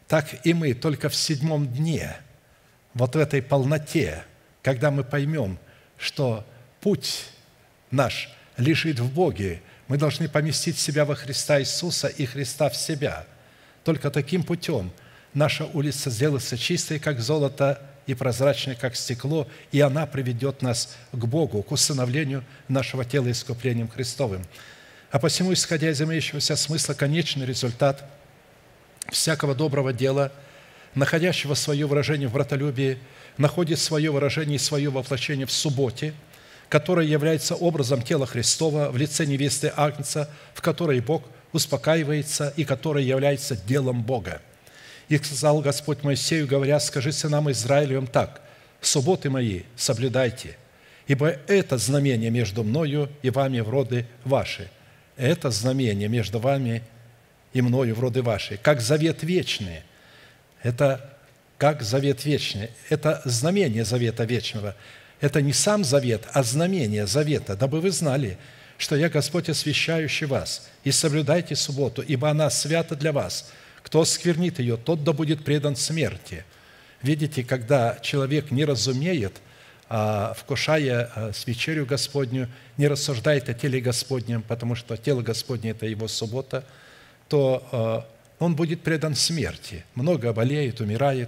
так и мы только в седьмом дне, вот в этой полноте, когда мы поймем, что путь наш лежит в Боге, мы должны поместить себя во Христа Иисуса и Христа в себя. Только таким путем наша улица сделается чистой, как золото, и прозрачной, как стекло, и она приведет нас к Богу, к усыновлению нашего тела искуплением Христовым. А посему, исходя из имеющегося смысла, конечный результат всякого доброго дела, находящего свое выражение в братолюбии, находит свое выражение и свое воплощение в субботе, которая является образом тела Христова в лице невесты Агнца, в которой Бог успокаивается и которая является делом Бога. И сказал Господь Моисею, говоря, «Скажи сынам Израилевым так, субботы мои соблюдайте, ибо это знамение между мною и вами в роды ваши» Это знамение между вами и мною в роды ваши, как завет вечный. Это как завет вечный. Это знамение завета вечного. Это не сам завет, а знамение завета, дабы вы знали, что я Господь, освящающий вас, и соблюдайте субботу, ибо она свята для вас. Кто сквернит ее, тот да будет предан смерти». Видите, когда человек не разумеет – а, вкушая а, свечерю Господню, не рассуждает о теле Господнем, потому что тело Господне – это его суббота, то а, он будет предан смерти. Много болеет, умирает.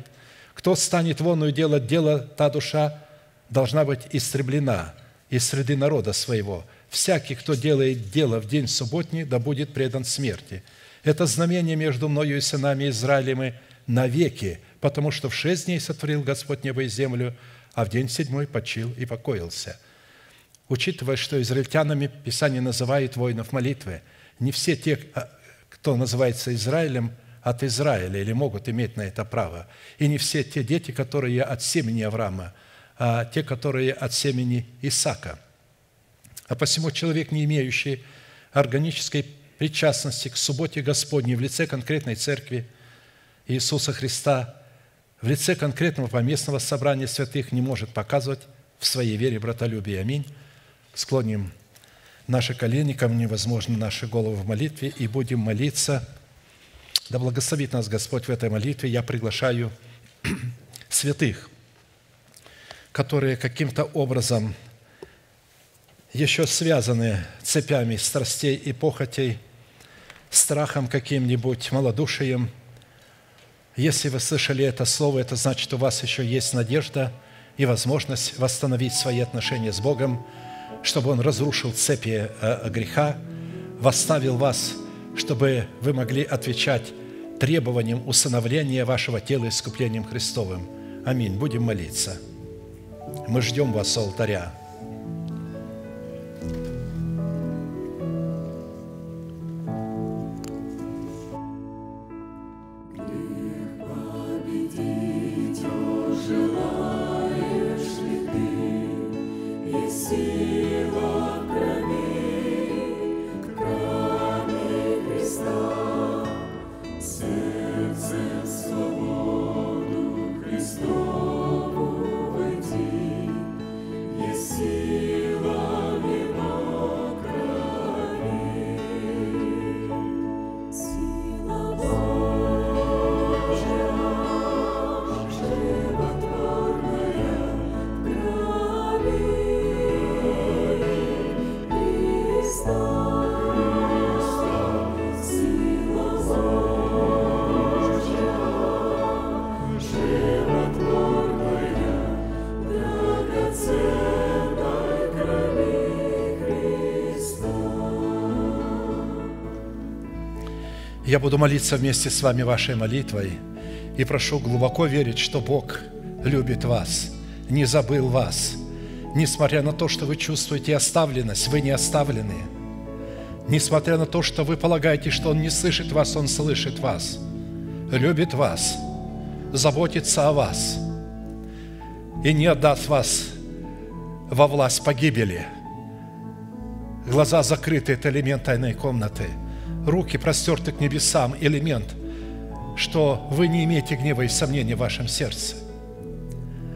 Кто станет воную делать дело, та душа должна быть истреблена из среды народа своего. Всякий, кто делает дело в день субботний, да будет предан смерти. Это знамение между мною и сынами Израилем навеки, потому что в шесть дней сотворил Господь небо и землю – а в день седьмой почил и покоился. Учитывая, что израильтянами Писание называет воинов молитвы, не все те, а, кто называется Израилем, от Израиля или могут иметь на это право. И не все те дети, которые от семени Авраама, а те, которые от семени Исака. А посему человек, не имеющий органической причастности к субботе Господней в лице конкретной церкви Иисуса Христа – в лице конкретного поместного собрания святых не может показывать в своей вере братолюбие. Аминь. Склоним наши колени ко мне, возможно, наши головы в молитве, и будем молиться. Да благословит нас Господь в этой молитве. Я приглашаю святых, которые каким-то образом еще связаны цепями страстей и похотей, страхом каким-нибудь, малодушием – если вы слышали это слово, это значит, у вас еще есть надежда и возможность восстановить свои отношения с Богом, чтобы Он разрушил цепи э, греха, восставил вас, чтобы вы могли отвечать требованиям усыновления вашего тела искуплением Христовым. Аминь. Будем молиться. Мы ждем вас у алтаря. Я буду молиться вместе с вами вашей молитвой и прошу глубоко верить, что Бог любит вас, не забыл вас. Несмотря на то, что вы чувствуете оставленность, вы не оставлены. Несмотря на то, что вы полагаете, что Он не слышит вас, Он слышит вас, любит вас, заботится о вас и не отдаст вас во власть погибели. Глаза закрыты – это элемент тайной комнаты – руки простерты к небесам элемент, что вы не имеете гнева и сомнений в вашем сердце.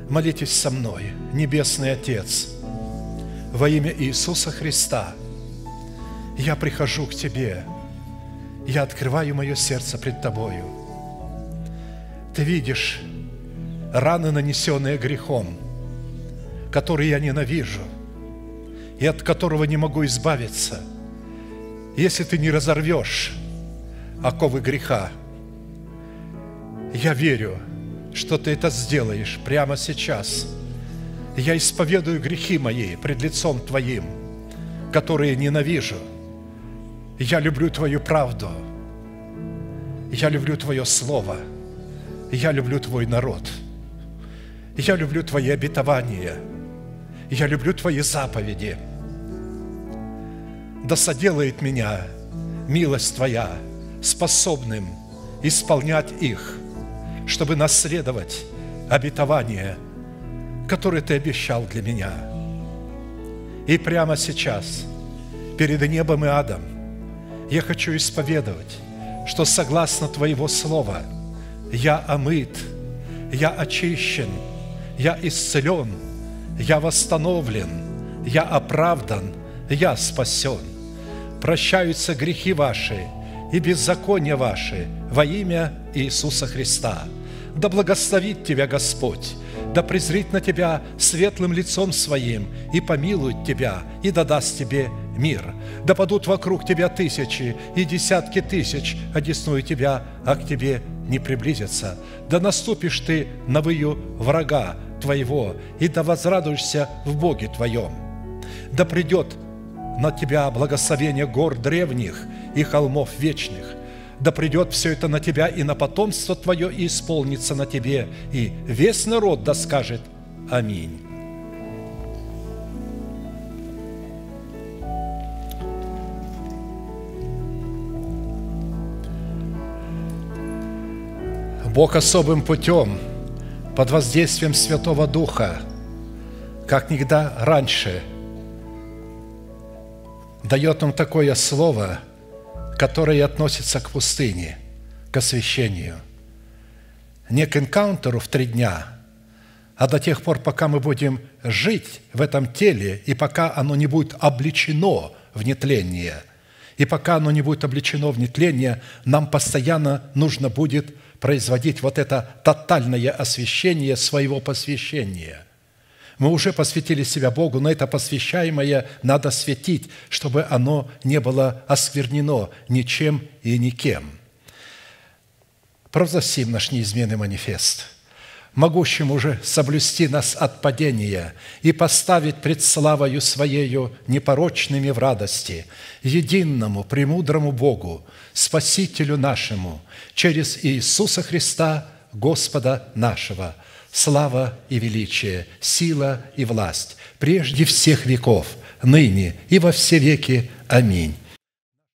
Молитесь со мной, Небесный Отец, во имя Иисуса Христа. Я прихожу к Тебе, я открываю мое сердце пред Тобою. Ты видишь раны, нанесенные грехом, которые я ненавижу и от которого не могу избавиться – если ты не разорвешь оковы греха, я верю, что ты это сделаешь прямо сейчас. Я исповедую грехи мои пред лицом Твоим, которые ненавижу. Я люблю Твою правду. Я люблю Твое Слово. Я люблю Твой народ. Я люблю Твои обетования. Я люблю Твои заповеди – да соделает меня милость Твоя способным исполнять их, чтобы наследовать обетование, которое Ты обещал для меня. И прямо сейчас, перед небом и адом, я хочу исповедовать, что согласно Твоего Слова я омыт, я очищен, я исцелен, я восстановлен, я оправдан, я спасен – прощаются грехи ваши и беззакония ваши во имя Иисуса Христа. Да благословит тебя Господь, да презрит на тебя светлым лицом своим и помилует тебя, и дадаст тебе мир. Да падут вокруг тебя тысячи и десятки тысяч, одесную а тебя, а к тебе не приблизятся. Да наступишь ты на выю врага твоего, и да возрадуешься в Боге твоем. Да придет на тебя благословение гор древних и холмов вечных. Да придет все это на тебя и на потомство твое, и исполнится на тебе, и весь народ да скажет Аминь. Бог особым путем, под воздействием Святого Духа, как никогда раньше – дает нам такое слово, которое относится к пустыне, к освящению. Не к энкаунтеру в три дня, а до тех пор, пока мы будем жить в этом теле, и пока оно не будет обличено в нетление, и пока оно не будет обличено в нетление, нам постоянно нужно будет производить вот это тотальное освящение своего посвящения – мы уже посвятили себя Богу, но это посвящаемое надо светить, чтобы оно не было осквернено ничем и никем. Провозгласим наш неизменный манифест – могущим уже соблюсти нас от падения и поставить пред славою Своею непорочными в радости, единому, премудрому Богу, Спасителю нашему, через Иисуса Христа, Господа нашего – слава и величие, сила и власть, прежде всех веков, ныне и во все веки. Аминь.